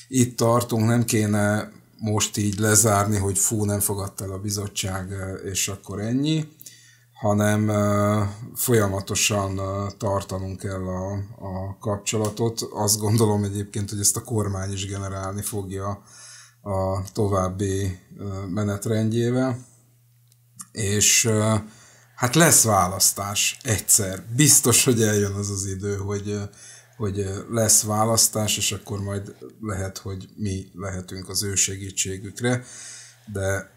itt tartunk, nem kéne most így lezárni, hogy fú, nem fogadta el a bizottság, és akkor ennyi, hanem folyamatosan tartanunk kell a, a kapcsolatot. Azt gondolom egyébként, hogy ezt a kormány is generálni fogja a további menetrendjével. És hát lesz választás egyszer. Biztos, hogy eljön az az idő, hogy, hogy lesz választás, és akkor majd lehet, hogy mi lehetünk az ő segítségükre, de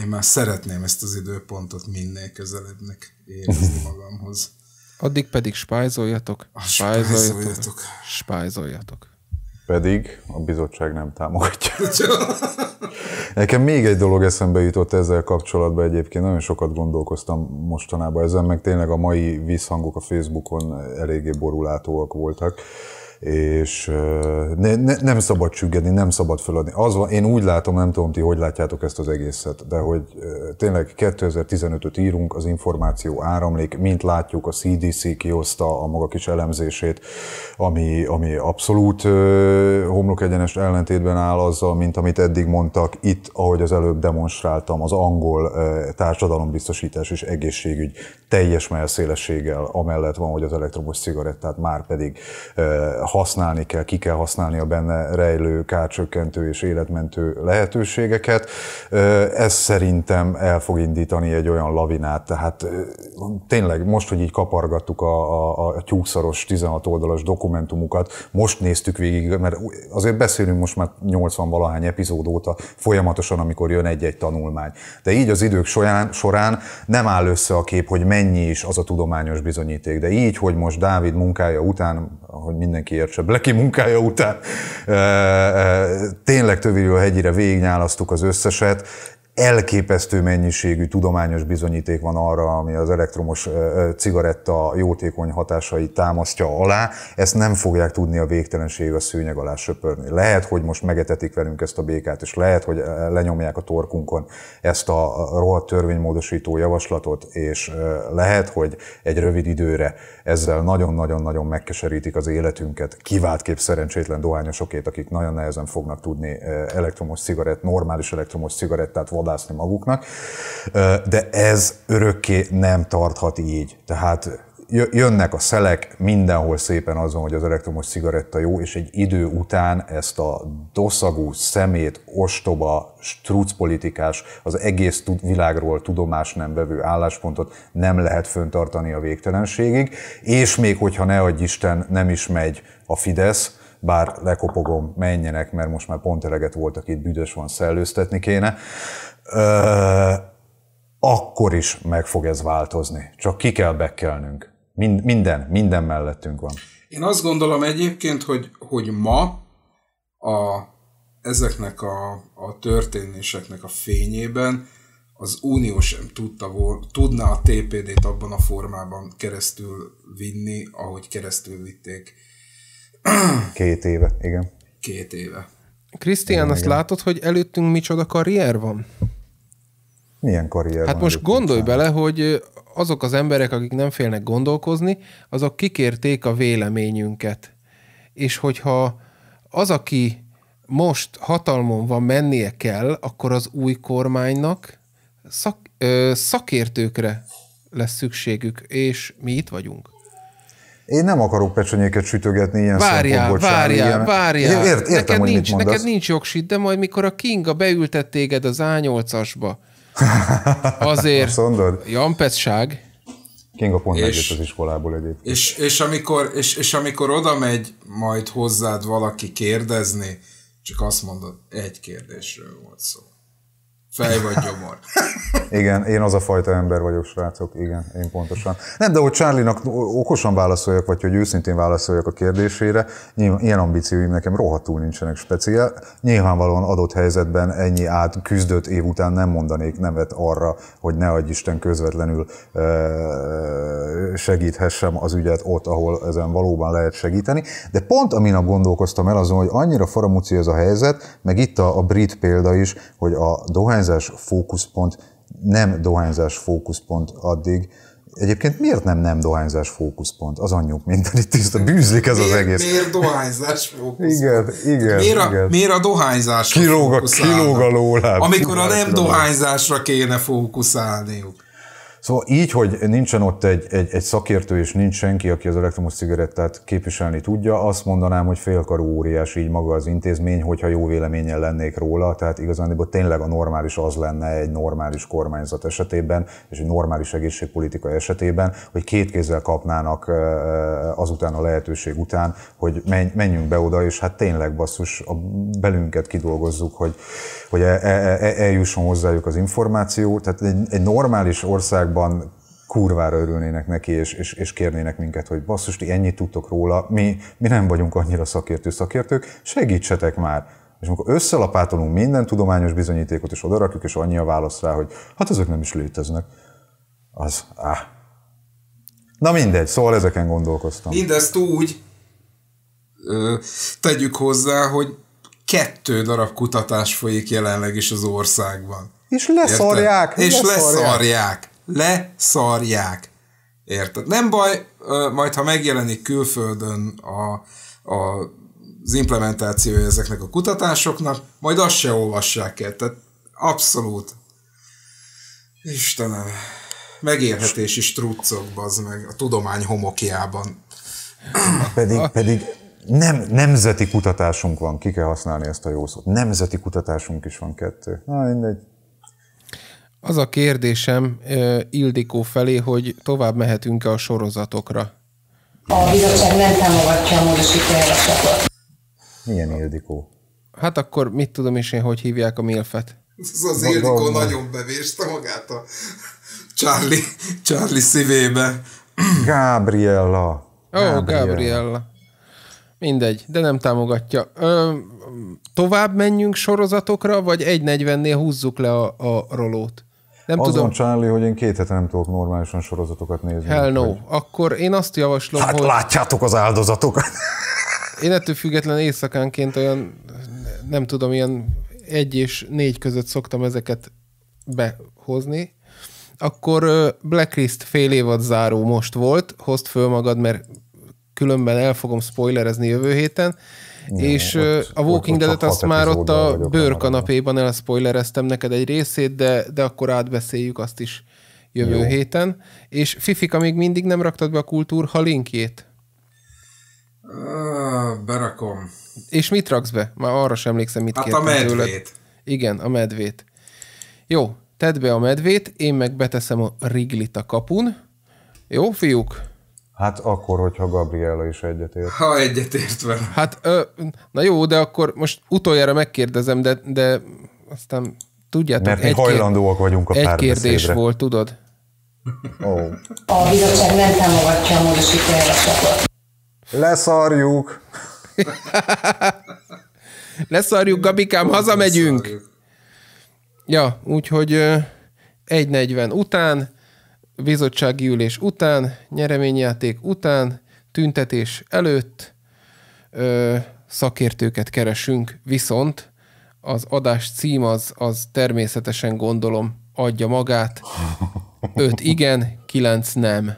én már szeretném ezt az időpontot minél közelebbnek érezni magamhoz. Addig pedig ah, spájzoljatok, spájzoljatok, spájzoljatok. Pedig a bizottság nem támogatja. Nekem még egy dolog eszembe jutott ezzel kapcsolatban egyébként, nagyon sokat gondolkoztam mostanában ezen, meg tényleg a mai visszhangok a Facebookon eléggé borulátóak voltak és ne, ne, nem szabad csüggedni, nem szabad föladni. Az van, én úgy látom, nem tudom ti, hogy látjátok ezt az egészet, de hogy tényleg 2015-öt írunk, az információ áramlik, mint látjuk, a CDC kihozta a maga kis elemzését, ami, ami abszolút homlok egyenes ellentétben áll azzal, mint amit eddig mondtak. Itt, ahogy az előbb demonstráltam, az angol társadalombiztosítás és egészségügy teljes melszélességgel amellett van, hogy az elektromos cigarettát már pedig használni kell, ki kell használni a benne rejlő kárcsökkentő és életmentő lehetőségeket. Ez szerintem el fog indítani egy olyan lavinát, tehát tényleg most, hogy így kapargattuk a, a, a tyúkszaros 16 oldalas dokumentumukat, most néztük végig, mert azért beszélünk most már 80-valahány epizód óta folyamatosan, amikor jön egy-egy tanulmány. De így az idők során, során nem áll össze a kép, hogy mennyi is az a tudományos bizonyíték. De így, hogy most Dávid munkája után, hogy mindenki legkiértsebb, Bleki munkája után. Eh, eh, tényleg Tövirő hegyire végignyálasztuk az összeset, elképesztő mennyiségű tudományos bizonyíték van arra, ami az elektromos cigaretta jótékony hatásait támasztja alá, ezt nem fogják tudni a végtelenség a szőnyeg alá söpörni. Lehet, hogy most megetetik velünk ezt a békát, és lehet, hogy lenyomják a torkunkon ezt a rohadt törvénymódosító javaslatot, és lehet, hogy egy rövid időre ezzel nagyon-nagyon-nagyon megkeserítik az életünket, kiváltképp szerencsétlen dohányosokét, akik nagyon nehezen fognak tudni elektromos cigarett, normális elektromos cigarettát vadászni maguknak, de ez örökké nem tarthat így. Tehát jönnek a szelek, mindenhol szépen azon, hogy az elektromos cigaretta jó, és egy idő után ezt a doszagú, szemét, ostoba, politikás, az egész világról tudomás nem vevő álláspontot nem lehet föntartani a végtelenségig, és még hogyha ne adj Isten, nem is megy a Fidesz, bár lekopogom, menjenek, mert most már pont eleget voltak itt, büdös van, szellőztetni kéne akkor is meg fog ez változni. Csak ki kell bekelnünk. Mind, minden, minden mellettünk van. Én azt gondolom egyébként, hogy, hogy ma a, ezeknek a, a történéseknek a fényében az Unió sem tudta, tudná a TPD-t abban a formában keresztül vinni, ahogy keresztül vitték. Két éve, igen. Két éve. Krisztián, azt igen. látod, hogy előttünk micsoda karrier van? Milyen karrier Hát most gondolj számára? bele, hogy azok az emberek, akik nem félnek gondolkozni, azok kikérték a véleményünket. És hogyha az, aki most hatalmon van, mennie kell, akkor az új kormánynak szak, ö, szakértőkre lesz szükségük, és mi itt vagyunk. Én nem akarok pecsonyéket sütögetni ilyen várjál, szempontból. Várjál, ilyen... várjál, Ért, értem, neked, hogy nincs, mit neked nincs jogsid, de majd mikor a Kinga beültett téged az A8-asba, Azért Azt mondod? jampetság. Kinga pont és, az iskolából egyébként. És, és, amikor, és, és amikor oda megy majd hozzád valaki kérdezni, csak azt mondod, egy kérdésről volt szó. Fej vagy gyomor. igen, én az a fajta ember vagyok, srácok, igen, én pontosan. Nem, de hogy charlie okosan válaszoljak, vagy hogy őszintén válaszoljak a kérdésére, ilyen ambícióim nekem rohadtul nincsenek speciál. Nyilvánvalóan adott helyzetben ennyi át küzdött év után nem mondanék nevet arra, hogy ne adj Isten közvetlenül segíthessem az ügyet ott, ahol ezen valóban lehet segíteni. De pont amin a gondolkoztam el azon, hogy annyira faramúci ez a helyzet, meg itt a, a brit példa is, hogy a dohány dohányzás fókuszpont, nem dohányzás fókuszpont addig, Egyébként miért nem nem dohányzás fókuszpont? Az anyjuk minden itt tiszta, bűzlik ez miért, az egész. Miért dohányzás fókuszpont? Igen, igen, miért a, igen. Miért a dohányzás kilóg a, kilóg a lólám. Amikor a nem dohányzásra kéne fókuszálniuk. Szóval így, hogy nincsen ott egy, egy, egy szakértő, és nincs senki, aki az elektromos cigarettát képviselni tudja, azt mondanám, hogy félkarú óriás így maga az intézmény, hogyha jó véleményen lennék róla, tehát igazán tényleg a normális az lenne egy normális kormányzat esetében, és egy normális egészségpolitika esetében, hogy két kézzel kapnának azután a lehetőség után, hogy menjünk be oda, és hát tényleg basszus, a belünket kidolgozzuk, hogy, hogy e, e, e, eljusson hozzájuk az információ. Tehát egy, egy normális ország korábban kurvára örülnének neki, és, és, és kérnének minket, hogy basszus, ti ennyit tudtok róla, mi, mi nem vagyunk annyira szakértő szakértők, segítsetek már! És amikor összelapátolunk minden tudományos bizonyítékot, és odarakjuk, és annyi a válasz rá, hogy hát ezek nem is léteznek, az, áh. Na mindegy, szóval ezeken gondolkoztam. Mindezt úgy ö, tegyük hozzá, hogy kettő darab kutatás folyik jelenleg is az országban. És leszarják! Érte? És leszarják! leszarják leszarják. Érted? Nem baj, majd ha megjelenik külföldön a, a az implementációja ezeknek a kutatásoknak, majd azt se olvassák el. Tehát abszolút. Istenem. Megélhetési struccok, bazd meg, a tudomány homokiában. Pedig, pedig nem, nemzeti kutatásunk van, ki kell használni ezt a jó szót. Nemzeti kutatásunk is van kettő. Na, mindegy. Az a kérdésem Ildikó felé, hogy tovább mehetünk-e a sorozatokra? A bizottság nem támogatja a módosító Milyen Ildikó? Hát akkor mit tudom is én, hogy hívják a Milfet? Ez az Maga Ildikó van. nagyon bevéste magát a Charlie, Charlie szívébe. Gabriella. Ó, oh, Gabriella. Mindegy, de nem támogatja. Ö, tovább menjünk sorozatokra, vagy 1.40-nél húzzuk le a, a rolót? Nem Azon tudom. Charlie, hogy én két hete nem tudok normálisan sorozatokat nézni. Hell no. Hogy... Akkor én azt javaslom, hát hogy... látjátok az áldozatokat. én ettől független éjszakánként olyan, nem tudom, ilyen egy és négy között szoktam ezeket behozni. Akkor Blacklist fél évad záró most volt, hozd föl magad, mert különben el fogom spoilerezni jövő héten, és a Walking Dead-et azt már ott a bőrkanapéban elspoilereztem neked egy részét, de, de akkor átbeszéljük azt is jövő Jó. héten. És Fifika, még mindig nem raktad be a kultúrha linkjét? berakom. És mit raksz be? Már arra sem emlékszem, mit hát kértem a medvét. Tőled. Igen, a medvét. Jó, tedd be a medvét, én meg beteszem a riglit a kapun. Jó, fiúk? Hát akkor, hogyha Gabriella is egyetért. Ha egyetért vele. Hát, ö, na jó, de akkor most utoljára megkérdezem, de, de aztán tudjátok. Mert mi egy hajlandóak vagyunk a Egy kérdés beszédre. volt, tudod? Oh. A bizottság nem támogatja a módosító Leszarjuk. Leszarjuk, Gabikám, hazamegyünk. Ja, úgyhogy 1.40 után bizottsági ülés után, nyereményjáték után, tüntetés előtt ö, szakértőket keresünk, viszont az adás cím az, az természetesen gondolom adja magát. 5 igen, 9 nem.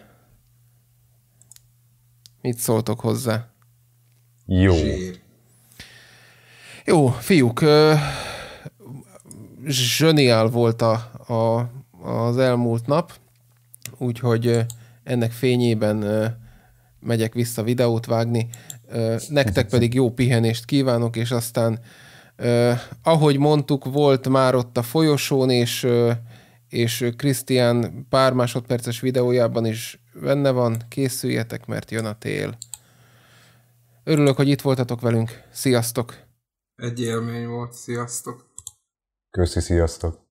Mit szóltok hozzá? Jó. Jó, fiúk, ö, zseniál volt a, a, az elmúlt nap úgyhogy ennek fényében megyek vissza videót vágni. Nektek pedig jó pihenést kívánok, és aztán ahogy mondtuk, volt már ott a folyosón, és és Krisztián pár másodperces videójában is benne van, készüljetek, mert jön a tél. Örülök, hogy itt voltatok velünk. Sziasztok! Egy élmény volt, sziasztok! Köszi, sziasztok!